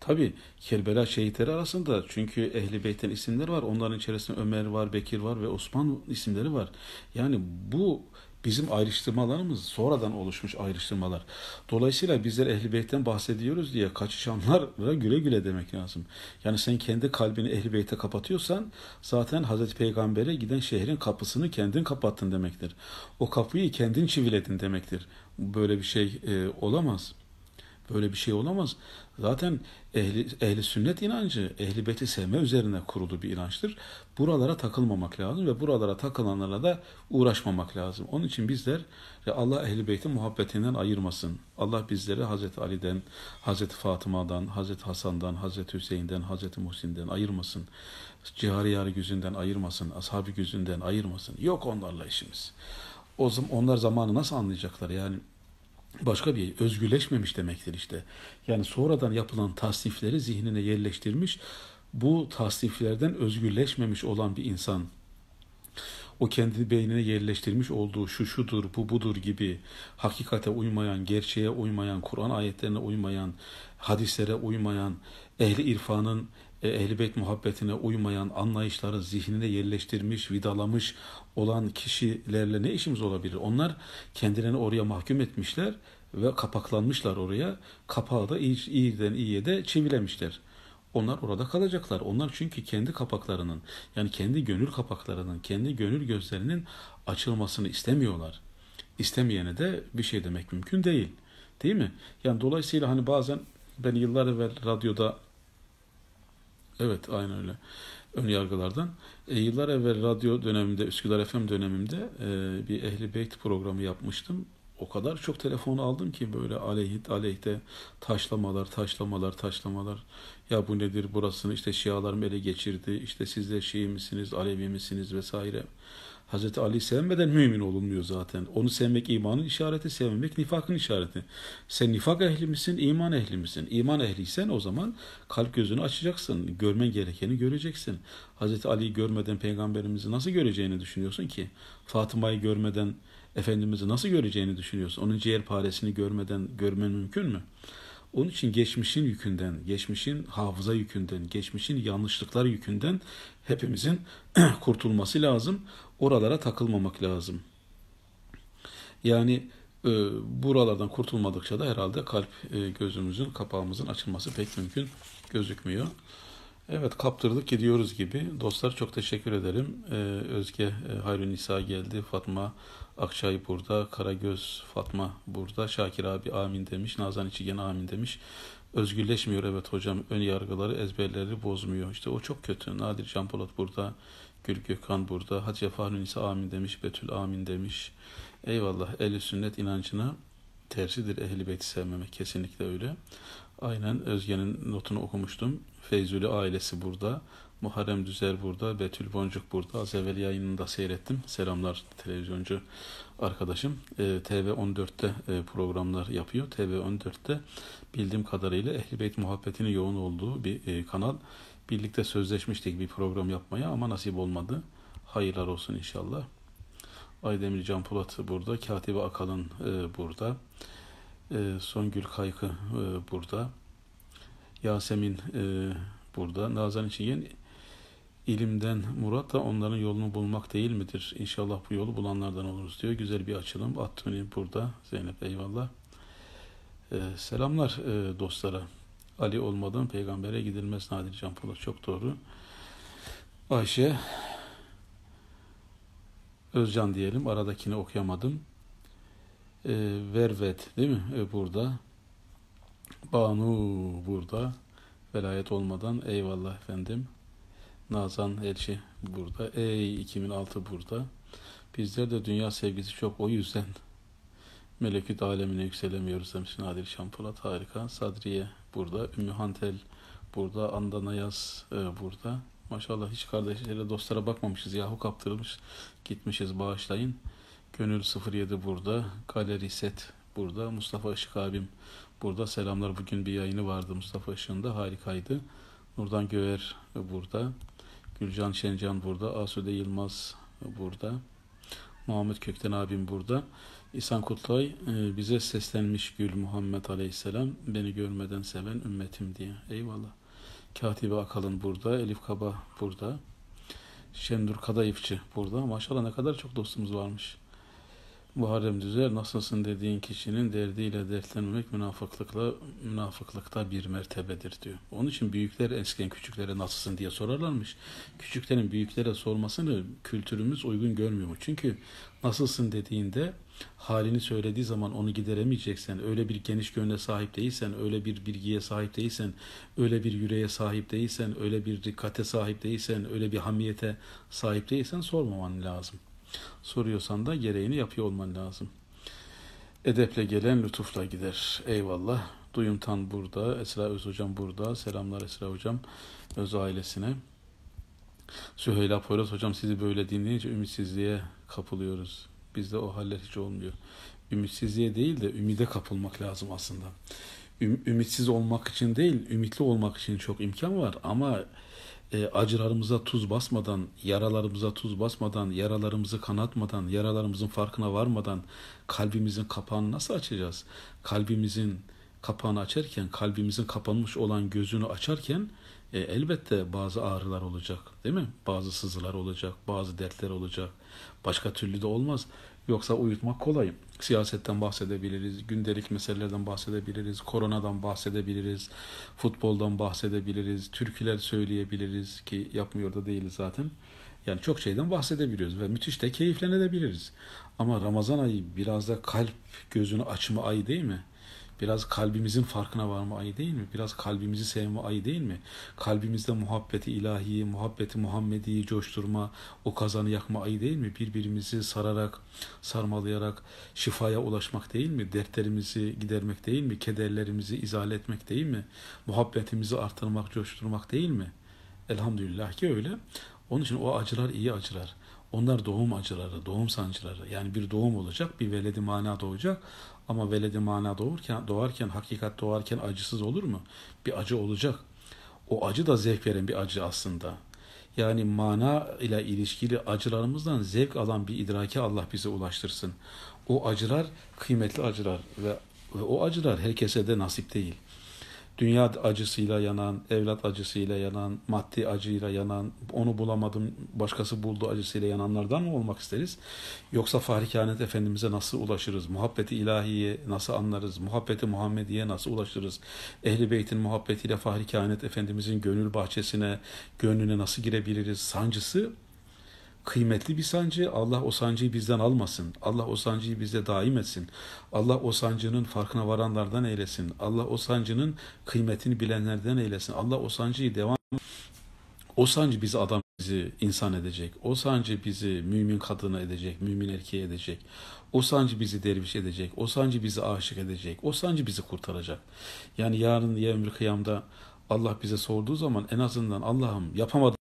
Tabi Kerbela şehitleri arasında çünkü Ehli Beyt'ten isimler var. Onların içerisinde Ömer var, Bekir var ve Osman isimleri var. Yani bu bizim ayrıştırmalarımız sonradan oluşmuş ayrıştırmalar. Dolayısıyla bizler Ehli Beyt'ten bahsediyoruz diye kaçışanlara güle güle demek lazım. Yani sen kendi kalbini Ehli Beyt'e kapatıyorsan zaten Hazreti Peygamber'e giden şehrin kapısını kendin kapattın demektir. O kapıyı kendin çiviledin demektir. Böyle bir şey e, olamaz.'' Böyle bir şey olamaz. Zaten ehli, ehli sünnet inancı, ehli beti sevme üzerine kurulu bir inançtır. Buralara takılmamak lazım ve buralara takılanlarla da uğraşmamak lazım. Onun için bizler Allah ehli beyti muhabbetinden ayırmasın. Allah bizleri Hazreti Ali'den, Hazreti Fatıma'dan, Hazreti Hasan'dan, Hazreti Hüseyin'den, Hazreti Muhsin'den ayırmasın. Cihari yarı yüzünden ayırmasın, Ashabi yüzünden ayırmasın. Yok onlarla işimiz. O zaman onlar zamanı nasıl anlayacaklar? Yani başka bir özgürleşmemiş demektir işte. Yani sonradan yapılan tasnifleri zihnine yerleştirmiş, bu tasniflerden özgürleşmemiş olan bir insan o kendi beynine yerleştirmiş olduğu şu şudur, bu budur gibi hakikate uymayan, gerçeğe uymayan, Kur'an ayetlerine uymayan, hadislere uymayan, ehli irfanın e, ehli muhabbetine uymayan anlayışları zihnine yerleştirmiş, vidalamış olan kişilerle ne işimiz olabilir? Onlar kendilerini oraya mahkum etmişler ve kapaklanmışlar oraya. Kapağı da iyi, iyiden iyiye de çevilemişler. Onlar orada kalacaklar. Onlar çünkü kendi kapaklarının yani kendi gönül kapaklarının, kendi gönül gözlerinin açılmasını istemiyorlar. İstemeyene de bir şey demek mümkün değil. Değil mi? Yani dolayısıyla hani bazen ben yıllar evvel radyoda Evet aynı öyle. Ön yargılardan. E, yıllar evvel radyo döneminde, Üsküdar FM döneminde e, bir Ehli Beyt programı yapmıştım. O kadar çok telefon aldım ki böyle aleyhit aleyhte taşlamalar, taşlamalar, taşlamalar. Ya bu nedir burasını işte Şialar ele geçirdi, işte siz de Şii misiniz, Alevi misiniz vesaire. Hazreti Ali sevmeden mümin olunmuyor zaten. Onu sevmek imanın işareti, sevmemek nifakın işareti. Sen nifak ehli misin, iman ehli misin? İman ehliysen o zaman kalp gözünü açacaksın. Görmen gerekeni göreceksin. Hazreti Ali'yi görmeden peygamberimizi nasıl göreceğini düşünüyorsun ki? Fatıma'yı görmeden Efendimiz'i nasıl göreceğini düşünüyorsun? Onun ciğer paresini görmeden görmen mümkün mü? Onun için geçmişin yükünden, geçmişin hafıza yükünden, geçmişin yanlışlıklar yükünden hepimizin kurtulması lazım. Oralara takılmamak lazım. Yani e, buralardan kurtulmadıkça da herhalde kalp e, gözümüzün, kapağımızın açılması pek mümkün gözükmüyor. Evet kaptırdık gidiyoruz gibi. Dostlar çok teşekkür ederim. Ee, Özge e, Hayrun Nisa geldi, Fatma Akçay burada, Karagöz Fatma burada, Şakir abi amin demiş, Nazan içi gene amin demiş. Özgürleşmiyor evet hocam, ön yargıları ezberleri bozmuyor. İşte o çok kötü. Nadir Can Polat burada, Gül Gökhan burada, Hacı Fahrün ise amin demiş, Betül amin demiş. Eyvallah, eli sünnet inancına tersidir ehli beyti sevmemek kesinlikle öyle. Aynen Özge'nin notunu okumuştum. Feyzülü ailesi burada. Muharrem Düzer burada, Betül Boncuk burada. Az evvel yayınını da seyrettim. Selamlar televizyoncu arkadaşım. E, ee, TV14'te e, programlar yapıyor. TV14'te bildiğim kadarıyla Ehl-i Beyt muhabbetinin yoğun olduğu bir e, kanal. Birlikte sözleşmiştik bir program yapmaya ama nasip olmadı. Hayırlar olsun inşallah. Aydemir Can Polat burada, Katibi Akalın e, burada, e, Songül Kaykı e, burada, Yasemin e, burada, Nazan için yeni İlimden murat da onların yolunu bulmak değil midir? İnşallah bu yolu bulanlardan oluruz diyor. Güzel bir açılım. Attın burada. Zeynep eyvallah. Ee, selamlar e, dostlara. Ali olmadan peygambere gidilmez Nadir Can Polat. Çok doğru. Ayşe Özcan diyelim. Aradakini okuyamadım. E, Vervet değil mi? E, burada. Banu burada. Velayet olmadan eyvallah efendim. Nazan Elçi burada. Ey 2006 burada. Bizler de dünya sevgisi çok o yüzden meleküt alemine yükselemiyoruz demiş Nadir Şampolat. Harika. Sadriye burada. Ümmü Hantel burada. Andana Yaz e, burada. Maşallah hiç kardeşlere dostlara bakmamışız. Yahu kaptırılmış. Gitmişiz bağışlayın. Gönül 07 burada. Galeri Set burada. Mustafa Işık abim burada. Selamlar. Bugün bir yayını vardı Mustafa Işık'ın da. Harikaydı. Nurdan Göğer burada. Gülcan Şencan burada. Asude Yılmaz burada. Muhammed Kökten abim burada. İhsan Kutlay e, bize seslenmiş Gül Muhammed Aleyhisselam beni görmeden seven ümmetim diye. Eyvallah. Katibe Akalın burada. Elif Kaba burada. Şendur Kadayıfçı burada. Maşallah ne kadar çok dostumuz varmış. Muharrem Düzer nasılsın dediğin kişinin derdiyle dertlenmek münafıklıkla münafıklıkta bir mertebedir diyor. Onun için büyükler eskiden küçüklere nasılsın diye sorarlarmış. Küçüklerin büyüklere sormasını kültürümüz uygun görmüyor. Çünkü nasılsın dediğinde halini söylediği zaman onu gideremeyeceksen, öyle bir geniş gönle sahip değilsen, öyle bir bilgiye sahip değilsen, öyle bir yüreğe sahip değilsen, öyle bir dikkate sahip değilsen, öyle bir hamiyete sahip değilsen sormaman lazım.'' Soruyorsan da gereğini yapıyor olman lazım. Edeple gelen lütufla gider. Eyvallah. Duyumtan burada, Esra Öz Hocam burada. Selamlar Esra Hocam, Öz ailesine. Süheyla Poyraz Hocam sizi böyle dinleyince ümitsizliğe kapılıyoruz. Bizde o haller hiç olmuyor. Ümitsizliğe değil de ümide kapılmak lazım aslında. Ümitsiz olmak için değil, ümitli olmak için çok imkan var ama e, acılarımıza tuz basmadan, yaralarımıza tuz basmadan, yaralarımızı kanatmadan, yaralarımızın farkına varmadan kalbimizin kapağını nasıl açacağız? Kalbimizin kapağını açarken, kalbimizin kapanmış olan gözünü açarken e, elbette bazı ağrılar olacak değil mi? Bazı sızılar olacak, bazı dertler olacak. Başka türlü de olmaz. Yoksa uyutmak kolay. Siyasetten bahsedebiliriz, gündelik meselelerden bahsedebiliriz, koronadan bahsedebiliriz, futboldan bahsedebiliriz, türküler söyleyebiliriz ki yapmıyor da değiliz zaten. Yani çok şeyden bahsedebiliyoruz ve müthiş de keyiflenebiliriz. Ama Ramazan ayı biraz da kalp gözünü açma ayı değil mi? Biraz kalbimizin farkına varma ayı değil mi? Biraz kalbimizi sevme ayı değil mi? Kalbimizde muhabbeti ilahi, muhabbeti Muhammedi'yi coşturma, o kazanı yakma ayı değil mi? Birbirimizi sararak, sarmalayarak şifaya ulaşmak değil mi? Dertlerimizi gidermek değil mi? Kederlerimizi izale etmek değil mi? Muhabbetimizi artırmak, coşturmak değil mi? Elhamdülillah ki öyle. Onun için o acılar iyi acılar. Onlar doğum acıları, doğum sancıları. Yani bir doğum olacak, bir veledi mana doğacak. Ama veledi mana doğurken, doğarken, hakikat doğarken acısız olur mu? Bir acı olacak. O acı da zevk veren bir acı aslında. Yani mana ile ilişkili acılarımızdan zevk alan bir idraki Allah bize ulaştırsın. O acılar kıymetli acılar ve, ve o acılar herkese de nasip değil dünya acısıyla yanan, evlat acısıyla yanan, maddi acıyla yanan, onu bulamadım başkası buldu acısıyla yananlardan mı olmak isteriz? Yoksa Fahri Kainat Efendimiz'e nasıl ulaşırız? Muhabbeti ilahiye nasıl anlarız? Muhabbeti Muhammediye nasıl ulaşırız? Ehli Beyt'in muhabbetiyle Fahri Kainat Efendimiz'in gönül bahçesine, gönlüne nasıl girebiliriz? Sancısı kıymetli bir sancı. Allah o sancıyı bizden almasın. Allah o sancıyı bize daim etsin. Allah o sancının farkına varanlardan eylesin. Allah o sancının kıymetini bilenlerden eylesin. Allah o sancıyı devam o sancı bizi adam bizi insan edecek. O sancı bizi mümin kadına edecek, mümin erkeğe edecek. O sancı bizi derviş edecek. O sancı bizi aşık edecek. O sancı bizi kurtaracak. Yani yarın ya ömrü kıyamda Allah bize sorduğu zaman en azından Allah'ım yapamadım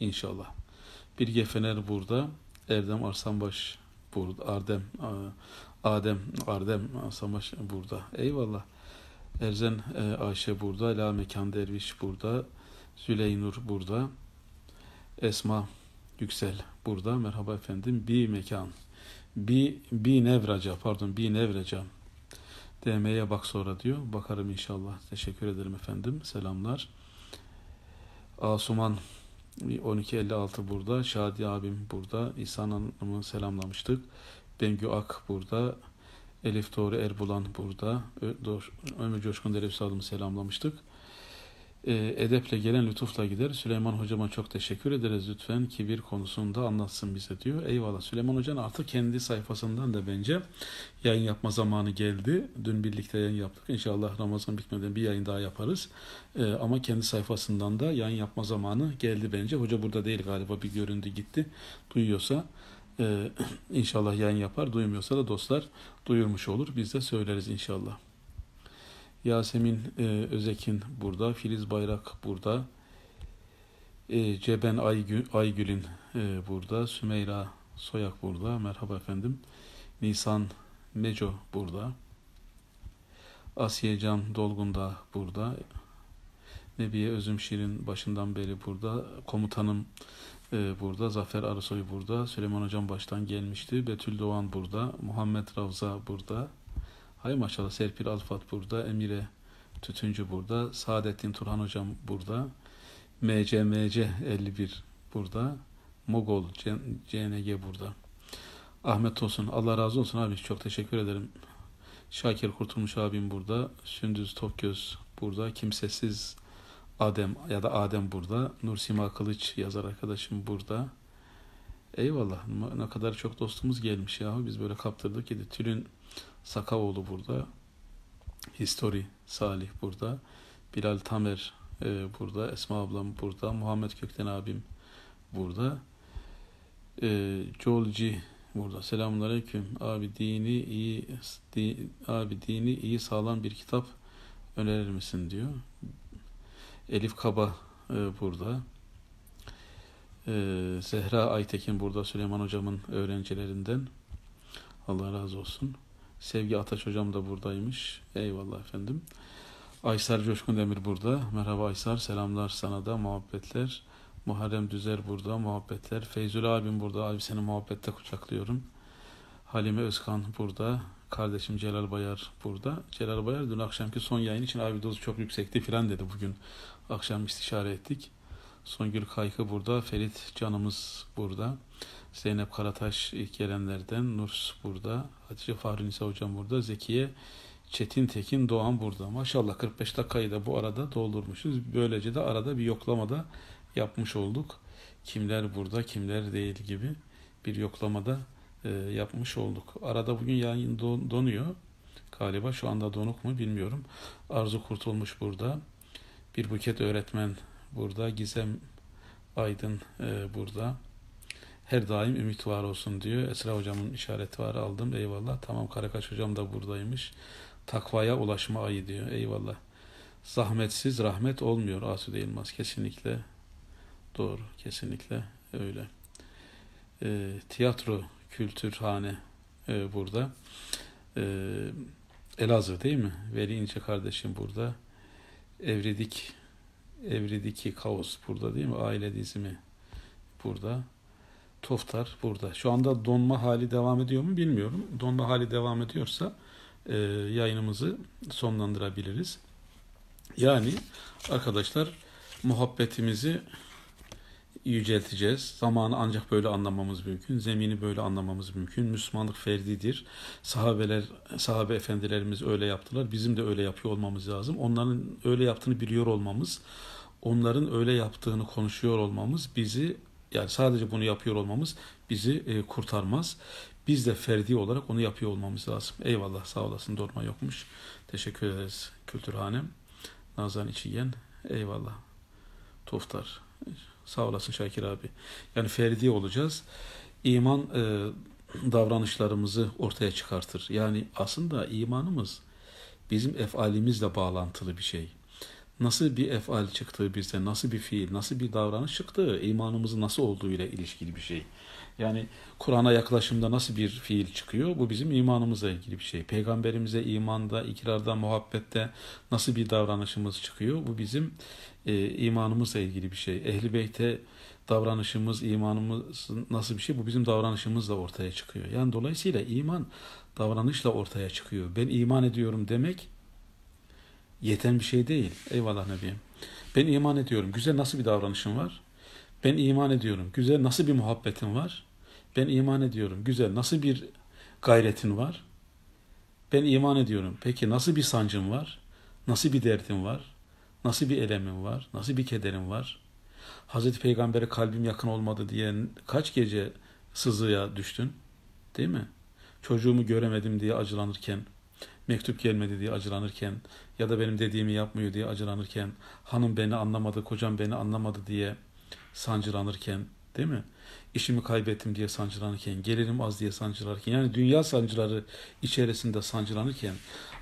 İnşallah. Bir Fener burada. Erdem Arslanbaş burada. Ardem e, Adem Ardem Arslanbaş burada. Eyvallah. Erzen e, Ayşe burada. La Mekan Derviş burada. Züleynur burada. Esma Yüksel burada. Merhaba efendim. Bir mekan. Bir, bir nevraca pardon bir nevraca. DM'ye bak sonra diyor. Bakarım inşallah. Teşekkür ederim efendim. Selamlar. Asuman 12.56 burada. Şadi abim burada. İhsan Hanım'ı selamlamıştık. Bengü Ak burada. Elif Doğru Erbulan burada. Ömür Coşkun Derevsal'ımı selamlamıştık. Ee, edeple gelen lütufla gider. Süleyman hocama çok teşekkür ederiz lütfen ki bir konusunda anlatsın bize diyor. Eyvallah Süleyman hocanın artık kendi sayfasından da bence yayın yapma zamanı geldi. Dün birlikte yayın yaptık. İnşallah Ramazan bitmeden bir yayın daha yaparız. Ee, ama kendi sayfasından da yayın yapma zamanı geldi bence. Hoca burada değil galiba bir göründü gitti. Duyuyorsa e, inşallah yayın yapar. Duymuyorsa da dostlar duyurmuş olur. Biz de söyleriz inşallah. Yasemin e, Özekin burada, Filiz Bayrak burada, e, Ceben Aygül, Aygül'ün e, burada, Sümeyra Soyak burada, merhaba efendim, Nisan Meco burada, Asiye Can Dolgun da burada, Nebiye Özümşir'in başından beri burada, komutanım e, burada, Zafer Arasoy burada, Süleyman Hocam baştan gelmişti, Betül Doğan burada, Muhammed Ravza burada, Hay maşallah Serpil Alfat burada, Emire Tütüncü burada, Saadettin Turhan Hocam burada, MCMC 51 burada, Mogol CNG burada. Ahmet Tosun, Allah razı olsun abi çok teşekkür ederim. Şakir Kurtulmuş abim burada, Sündüz Topgöz burada, Kimsesiz Adem ya da Adem burada, Nursima Kılıç yazar arkadaşım burada. Eyvallah ne kadar çok dostumuz gelmiş ya. Biz böyle kaptırdık ki Tülün Sakavoğlu burada. History Salih burada. Bilal Tamer e, burada. Esma ablam burada. Muhammed Kökten abim burada. E, Colci burada. Selamun Aleyküm. Abi dini iyi di, abi dini iyi sağlam bir kitap önerir misin diyor. Elif Kaba e, burada. Ee, Zehra Aytekin burada Süleyman Hocam'ın öğrencilerinden. Allah razı olsun. Sevgi Ataç Hocam da buradaymış. Eyvallah efendim. Aysar Coşkun Demir burada. Merhaba Aysar. Selamlar sana da. Muhabbetler. Muharrem Düzer burada. Muhabbetler. Feyzül abim burada. Abi seni muhabbette kucaklıyorum. Halime Özkan burada. Kardeşim Celal Bayar burada. Celal Bayar dün akşamki son yayın için abi dozu çok yüksekti filan dedi bugün. Akşam istişare ettik. Songül Kaykı burada, Ferit Canımız burada, Zeynep Karataş ilk gelenlerden, Nurs burada, Hatice Fahri Nisa Hocam burada, Zekiye Çetin Tekin Doğan burada. Maşallah 45 dakikayı da bu arada doldurmuşuz. Böylece de arada bir yoklamada yapmış olduk. Kimler burada, kimler değil gibi bir yoklamada e, yapmış olduk. Arada bugün yayın don, donuyor galiba. Şu anda donuk mu bilmiyorum. Arzu Kurtulmuş burada. Bir buket öğretmen burada. Gizem Aydın e, burada. Her daim ümit var olsun diyor. Esra hocamın işareti var aldım. Eyvallah. Tamam Karakaç hocam da buradaymış. Takvaya ulaşma ayı diyor. Eyvallah. Zahmetsiz rahmet olmuyor Asu Yılmaz. Kesinlikle doğru. Kesinlikle öyle. E, tiyatro kültürhane e, burada. E, Elazığ değil mi? Veli İnce kardeşim burada. Evredik Evridiki kaos burada değil mi? Aile dizimi burada. Toftar burada. Şu anda donma hali devam ediyor mu bilmiyorum. Donma hali devam ediyorsa e, yayınımızı sonlandırabiliriz. Yani arkadaşlar muhabbetimizi yücelteceğiz. Zamanı ancak böyle anlamamız mümkün. Zemini böyle anlamamız mümkün. Müslümanlık ferdidir. Sahabeler, sahabe efendilerimiz öyle yaptılar. Bizim de öyle yapıyor olmamız lazım. Onların öyle yaptığını biliyor olmamız, onların öyle yaptığını konuşuyor olmamız bizi yani sadece bunu yapıyor olmamız bizi e, kurtarmaz. Biz de ferdi olarak onu yapıyor olmamız lazım. Eyvallah sağ olasın dorma yokmuş. Teşekkür ederiz Kültürhanem. Nazan İçigen eyvallah. Tuftar. Sağ olasın Şakir abi. Yani ferdi olacağız. İman e, davranışlarımızı ortaya çıkartır. Yani aslında imanımız bizim efalimizle bağlantılı bir şey. Nasıl bir efal çıktığı bizde, nasıl bir fiil, nasıl bir davranış çıktığı imanımızın nasıl olduğu ile ilişkili bir şey. Yani Kur'an'a yaklaşımda nasıl bir fiil çıkıyor? Bu bizim imanımıza ilgili bir şey. Peygamberimize imanda, ikrarda, muhabbette nasıl bir davranışımız çıkıyor? Bu bizim e, imanımızla ilgili bir şey. Ehli Beyt'e davranışımız, imanımız nasıl bir şey? Bu bizim davranışımızla ortaya çıkıyor. Yani dolayısıyla iman davranışla ortaya çıkıyor. Ben iman ediyorum demek yeten bir şey değil. Eyvallah Nebiyem. Ben iman ediyorum. Güzel nasıl bir davranışım var? Ben iman ediyorum. Güzel nasıl bir muhabbetim var? Ben iman ediyorum. Güzel. Nasıl bir gayretin var? Ben iman ediyorum. Peki nasıl bir sancın var? Nasıl bir derdin var? Nasıl bir elemin var? Nasıl bir kederin var? Hazreti Peygamber'e kalbim yakın olmadı diye kaç gece sızıya düştün? Değil mi? Çocuğumu göremedim diye acılanırken, mektup gelmedi diye acılanırken ya da benim dediğimi yapmıyor diye acılanırken, hanım beni anlamadı, kocam beni anlamadı diye sancılanırken, Değil mi? İşimi kaybettim diye sancılanırken, gelirim az diye sancılanırken, yani dünya sancıları içerisinde sancılanırken,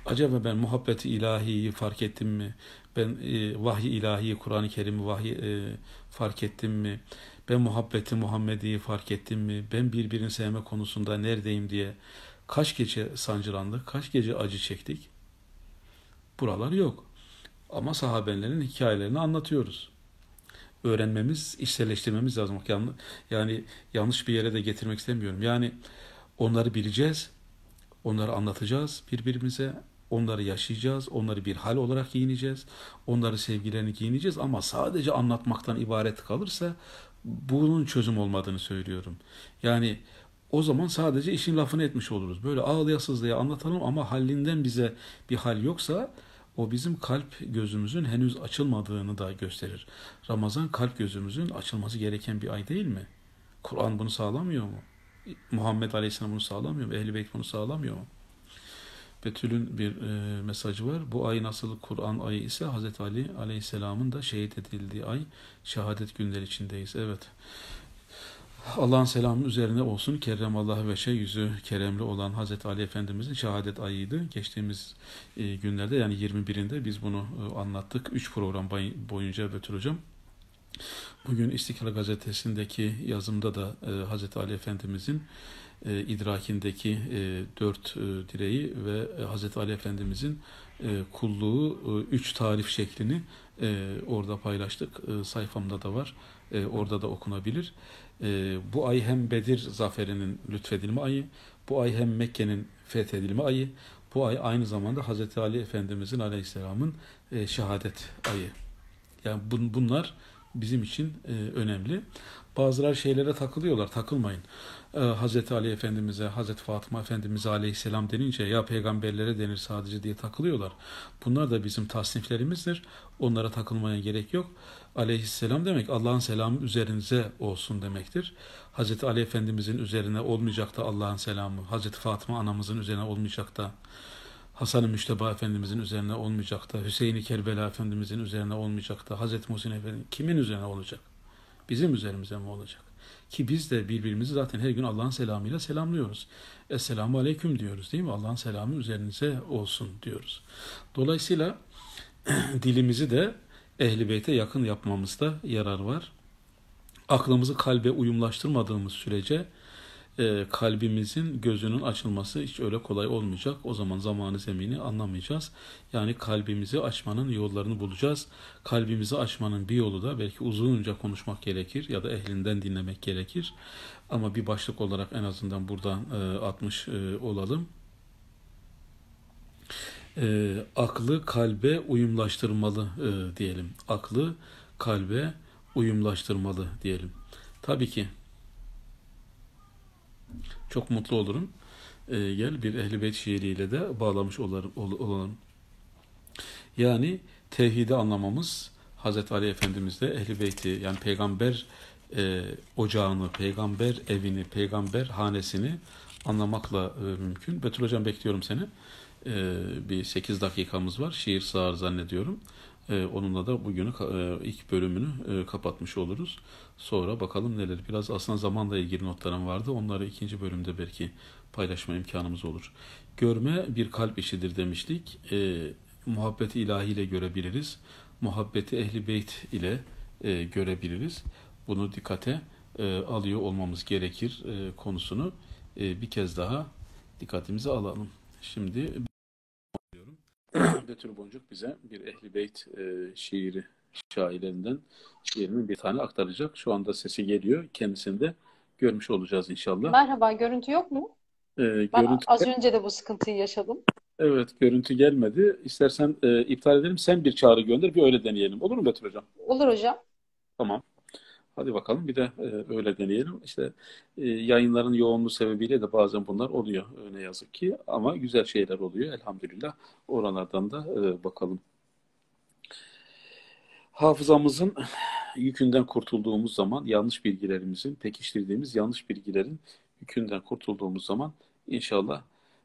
acaba ben muhabbeti ilahiyi fark ettim mi? Ben e, vahyi ilahiyi, Kur'an-ı Kerim'i vahyi e, fark ettim mi? Ben muhabbeti Muhammedi'yi fark ettim mi? Ben birbirini sevme konusunda neredeyim diye kaç gece sancılandık, kaç gece acı çektik? Buralar yok. Ama sahabenlerin hikayelerini anlatıyoruz öğrenmemiz, işselleştirmemiz lazım. Yani yanlış bir yere de getirmek istemiyorum. Yani onları bileceğiz, onları anlatacağız birbirimize, onları yaşayacağız, onları bir hal olarak giyineceğiz, onları sevgilerini giyineceğiz ama sadece anlatmaktan ibaret kalırsa bunun çözüm olmadığını söylüyorum. Yani o zaman sadece işin lafını etmiş oluruz. Böyle ağlayasız diye anlatalım ama halinden bize bir hal yoksa o bizim kalp gözümüzün henüz açılmadığını da gösterir. Ramazan kalp gözümüzün açılması gereken bir ay değil mi? Kur'an bunu sağlamıyor mu? Muhammed Aleyhisselam bunu sağlamıyor mu? Ehl-i Beyt bunu sağlamıyor mu? Betül'ün bir e, mesajı var. Bu ay nasıl Kur'an ayı ise Hz. Ali Aleyhisselam'ın da şehit edildiği ay şehadet günleri içindeyiz. Evet. Allah'ın selamı üzerine olsun. Kerrem Allah ve şey yüzü keremli olan Hazreti Ali Efendimizin şehadet ayıydı. Geçtiğimiz e, günlerde yani 21'inde biz bunu e, anlattık. 3 program boyunca Betül Hocam. Bugün İstiklal Gazetesi'ndeki yazımda da e, Hazreti Ali Efendimizin e, idrakindeki e, dört e, direği ve e, Hz. Ali Efendimizin e, kulluğu e, üç tarif şeklini e, orada paylaştık. E, sayfamda da var. E, orada da okunabilir. E, bu ay hem Bedir zaferinin lütfedilme ayı, bu ay hem Mekke'nin fethedilme ayı, bu ay aynı zamanda Hz. Ali Efendimizin aleyhisselamın e, şehadet ayı. Yani bun, bunlar bizim için e, önemli. Bazılar şeylere takılıyorlar, takılmayın. Ee, Hazreti Ali Efendimiz'e, Hazreti Fatıma Efendimiz'e aleyhisselam denince ya peygamberlere denir sadece diye takılıyorlar. Bunlar da bizim tasniflerimizdir. Onlara takılmaya gerek yok. Aleyhisselam demek Allah'ın selamı üzerinize olsun demektir. Hazreti Ali Efendimiz'in üzerine olmayacak da Allah'ın selamı, Hazreti Fatıma anamızın üzerine olmayacak da Hasan-ı Müşteba Efendimizin üzerine olmayacak da, Hüseyin-i Kerbela Efendimizin üzerine olmayacak da, Hazreti Muhsin Efendi kimin üzerine olacak? Bizim üzerimize mi olacak? Ki biz de birbirimizi zaten her gün Allah'ın selamıyla selamlıyoruz. Esselamu Aleyküm diyoruz değil mi? Allah'ın selamı üzerinize olsun diyoruz. Dolayısıyla dilimizi de ehli beyte yakın yapmamızda yarar var. Aklımızı kalbe uyumlaştırmadığımız sürece e, kalbimizin gözünün açılması hiç öyle kolay olmayacak. O zaman zamanı zemini anlamayacağız. Yani kalbimizi açmanın yollarını bulacağız. Kalbimizi açmanın bir yolu da belki uzunca konuşmak gerekir ya da ehlinden dinlemek gerekir. Ama bir başlık olarak en azından buradan e, atmış e, olalım. E, aklı kalbe uyumlaştırmalı e, diyelim. Aklı kalbe uyumlaştırmalı diyelim. Tabii ki çok mutlu olurum. E, ee, gel bir ehli i Beyt şiiriyle de bağlamış olalım. Yani tevhidi anlamamız Hazreti Ali Efendimiz de ehl Beyt'i yani peygamber e, ocağını, peygamber evini, peygamber hanesini anlamakla e, mümkün. Betül Hocam bekliyorum seni. E, bir 8 dakikamız var. Şiir sığar zannediyorum. Ee, onunla da bugünü e, ilk bölümünü e, kapatmış oluruz. Sonra bakalım neler. Biraz aslında zamanla ilgili notlarım vardı. Onları ikinci bölümde belki paylaşma imkanımız olur. Görme bir kalp işidir demiştik. Ee, muhabbeti ilahiyle görebiliriz. Muhabbeti ehli beyt ile e, görebiliriz. Bunu dikkate alıyor olmamız gerekir konusunu bir kez daha dikkatimize alalım. Şimdi Götür Boncuk bize bir Ehli Beyt e, şiiri şairlerinden şiirinin bir tane aktaracak. Şu anda sesi geliyor. Kendisini de görmüş olacağız inşallah. Merhaba, görüntü yok mu? Ee, ben az önce de bu sıkıntıyı yaşadım. Evet, görüntü gelmedi. İstersen e, iptal edelim, sen bir çağrı gönder, bir öyle deneyelim. Olur mu Betül Hocam? Olur hocam. Tamam. Hadi bakalım bir de e, öyle deneyelim. İşte e, yayınların yoğunluğu sebebiyle de bazen bunlar oluyor e, ne yazık ki. Ama güzel şeyler oluyor elhamdülillah. Oralardan da e, bakalım. Hafızamızın yükünden kurtulduğumuz zaman yanlış bilgilerimizin, pekiştirdiğimiz yanlış bilgilerin yükünden kurtulduğumuz zaman inşallah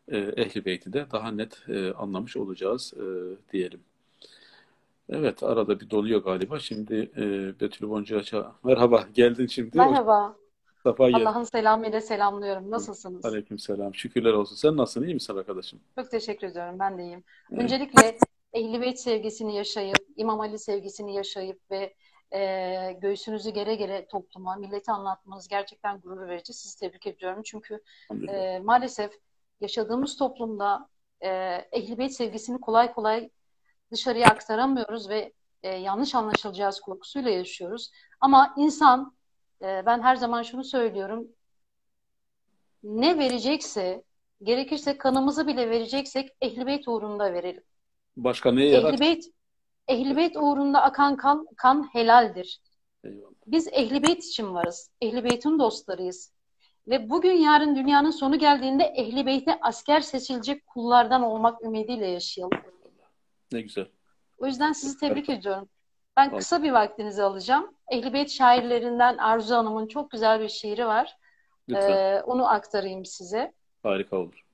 e, Ehli Beyt'i de daha net e, anlamış olacağız e, diyelim. Evet arada bir doluyor galiba. Şimdi e, Betül Boncaç'a merhaba geldin şimdi. Merhaba. Safa Allah'ın selamıyla selamlıyorum. Nasılsınız? Aleyküm selam. Şükürler olsun. Sen nasılsın? İyi misin arkadaşım? Çok teşekkür ediyorum. Ben de iyiyim. Evet. Öncelikle Ehl-i Beyt sevgisini yaşayıp, İmam Ali sevgisini yaşayıp ve e, göğsünüzü gere gere topluma, millete anlatmanız gerçekten gurur verici. Sizi tebrik ediyorum. Çünkü e, maalesef yaşadığımız toplumda e, Ehl-i Beyt sevgisini kolay kolay dışarıya aktaramıyoruz ve e, yanlış anlaşılacağız korkusuyla yaşıyoruz. Ama insan, e, ben her zaman şunu söylüyorum, ne verecekse, gerekirse kanımızı bile vereceksek ehlibeyt uğrunda verelim. Başka neye yarar? Ehlibeyt, ehlibeyt uğrunda akan kan, kan helaldir. Eyvallah. Biz ehlibeyt için varız. Ehlibeyt'in dostlarıyız. Ve bugün yarın dünyanın sonu geldiğinde ehlibeyte asker seçilecek kullardan olmak ümidiyle yaşayalım. Ne güzel. O yüzden sizi tebrik evet. ediyorum. Ben tamam. kısa bir vaktinizi alacağım. Ehlibeyt şairlerinden Arzu Hanım'ın çok güzel bir şiiri var. Lütfen. Ee, onu aktarayım size. Harika olur.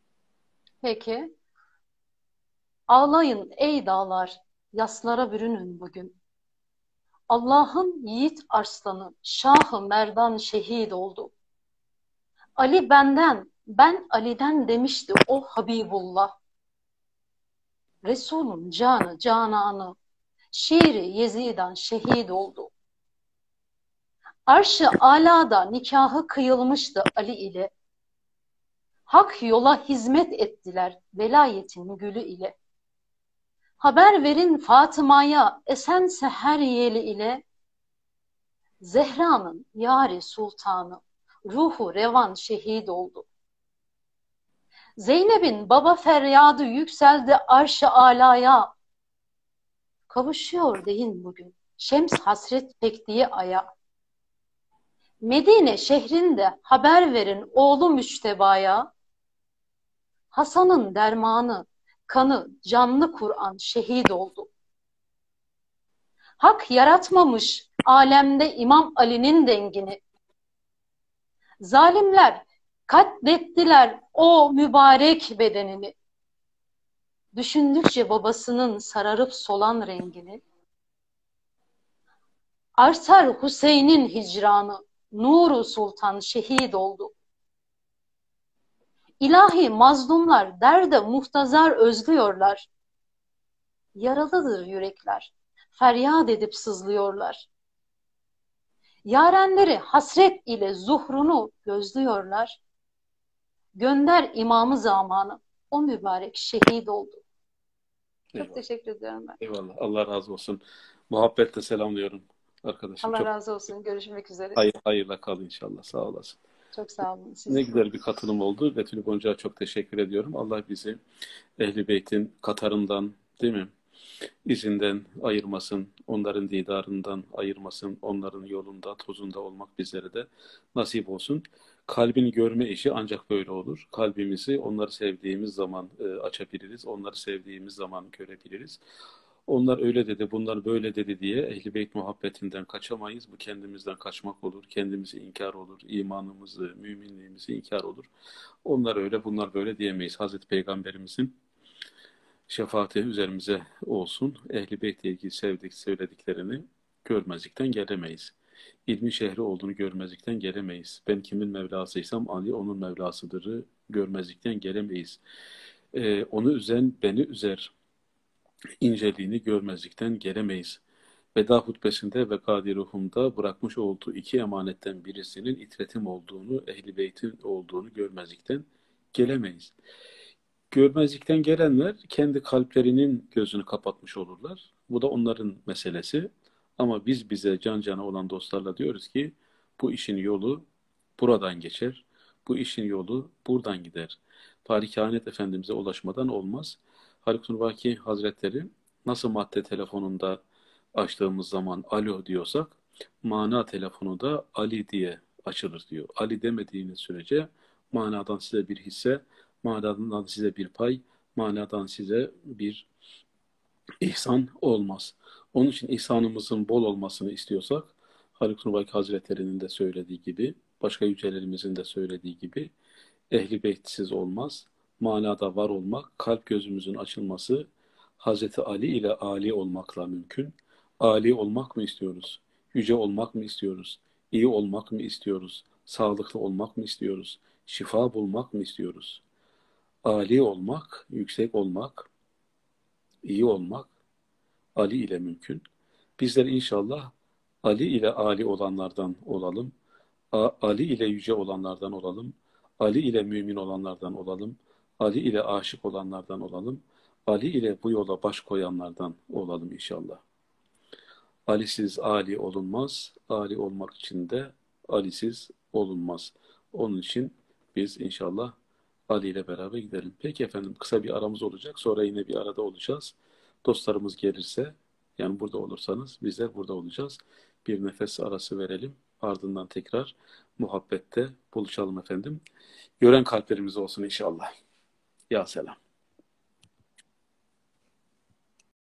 Peki. Ağlayın ey dağlar, yaslara bürünün bugün. Allah'ın yiğit arslanı, şahı merdan şehit oldu. Ali benden, ben Ali'den demişti o Habibullah. Resulun canı cananı, şiiri Yezidan şehit oldu. Arş-ı alada nikahı kıyılmıştı Ali ile. Hak yola hizmet ettiler velayetin gülü ile. Haber verin Fatıma'ya esen seher yeli ile. Zehra'nın yari sultanı, ruhu revan şehit oldu. Zeynep'in baba feryadı yükseldi arş-ı alaya. Kavuşuyor deyin bugün. Şems hasret pektiği aya. Medine şehrinde haber verin oğlu Müşteba'ya. Hasan'ın dermanı, kanı, canlı Kur'an şehit oldu. Hak yaratmamış alemde İmam Ali'nin dengini. Zalimler Katlettiler o mübarek bedenini. Düşündükçe babasının sararıp solan rengini, artar Hüseyin'in hicranı, Nuru Sultan şehit oldu. İlahi mazlumlar derde muhtazar özlüyorlar. Yaralıdır yürekler, feryat edip sızlıyorlar. Yarenleri hasret ile zuhrunu gözlüyorlar. Gönder imamı zamanı. O mübarek şehit oldu. Çok teşekkür ediyorum ben. Eyvallah. Allah razı olsun. Muhabbetle selamlıyorum arkadaşım. Allah Çok... razı olsun. Görüşmek üzere. Hayır, hayırla kal inşallah. Sağ olasın. Çok sağ olun. Siz ne güzel bir katılım oldu. Betül Gonca'ya çok teşekkür ediyorum. Allah bizi Ehli Beyt'in Katar'ından değil mi? İzinden ayırmasın, onların didarından ayırmasın, onların yolunda, tozunda olmak bizlere de nasip olsun kalbini görme işi ancak böyle olur. Kalbimizi onları sevdiğimiz zaman e, açabiliriz. Onları sevdiğimiz zaman görebiliriz. Onlar öyle dedi, bunlar böyle dedi diye ehli i Beyt muhabbetinden kaçamayız. Bu kendimizden kaçmak olur, kendimizi inkar olur, imanımızı, müminliğimizi inkar olur. Onlar öyle, bunlar böyle diyemeyiz. Hazreti Peygamberimizin şefaati üzerimize olsun. Ehli i Beyt'le ilgili sevdik, söylediklerini görmezlikten gelemeyiz ilmin şehri olduğunu görmezlikten gelemeyiz. Ben kimin Mevlasıysam Ali onun Mevlasıdır'ı görmezlikten gelemeyiz. Ee, onu üzen beni üzer. inceliğini görmezlikten gelemeyiz. Veda hutbesinde ve kadiruhumda bırakmış olduğu iki emanetten birisinin itretim olduğunu, ehli beytin olduğunu görmezlikten gelemeyiz. Görmezlikten gelenler kendi kalplerinin gözünü kapatmış olurlar. Bu da onların meselesi. Ama biz bize can cana olan dostlarla diyoruz ki bu işin yolu buradan geçer. Bu işin yolu buradan gider. Tarikanet Efendimiz'e ulaşmadan olmaz. Haluk Vaki Hazretleri nasıl madde telefonunda açtığımız zaman alo diyorsak mana telefonu da Ali diye açılır diyor. Ali demediğiniz sürece manadan size bir hisse, manadan size bir pay, manadan size bir ihsan olmaz. Onun için ihsanımızın bol olmasını istiyorsak Haluk Nurbayk Hazretleri'nin de söylediği gibi, başka yücelerimizin de söylediği gibi ehli beytsiz olmaz. Manada var olmak, kalp gözümüzün açılması Hazreti Ali ile Ali olmakla mümkün. Ali olmak mı istiyoruz? Yüce olmak mı istiyoruz? İyi olmak mı istiyoruz? Sağlıklı olmak mı istiyoruz? Şifa bulmak mı istiyoruz? Ali olmak, yüksek olmak, iyi olmak Ali ile mümkün. Bizler inşallah Ali ile Ali olanlardan olalım. Ali ile yüce olanlardan olalım. Ali ile mümin olanlardan olalım. Ali ile aşık olanlardan olalım. Ali ile bu yola baş koyanlardan olalım inşallah. Alisiz Ali olunmaz. Ali olmak için de Alisiz olunmaz. Onun için biz inşallah Ali ile beraber gidelim. Peki efendim kısa bir aramız olacak. Sonra yine bir arada olacağız. Dostlarımız gelirse yani burada olursanız biz de burada olacağız. Bir nefes arası verelim. Ardından tekrar muhabbette buluşalım efendim. Gören kalplerimiz olsun inşallah. Ya selam.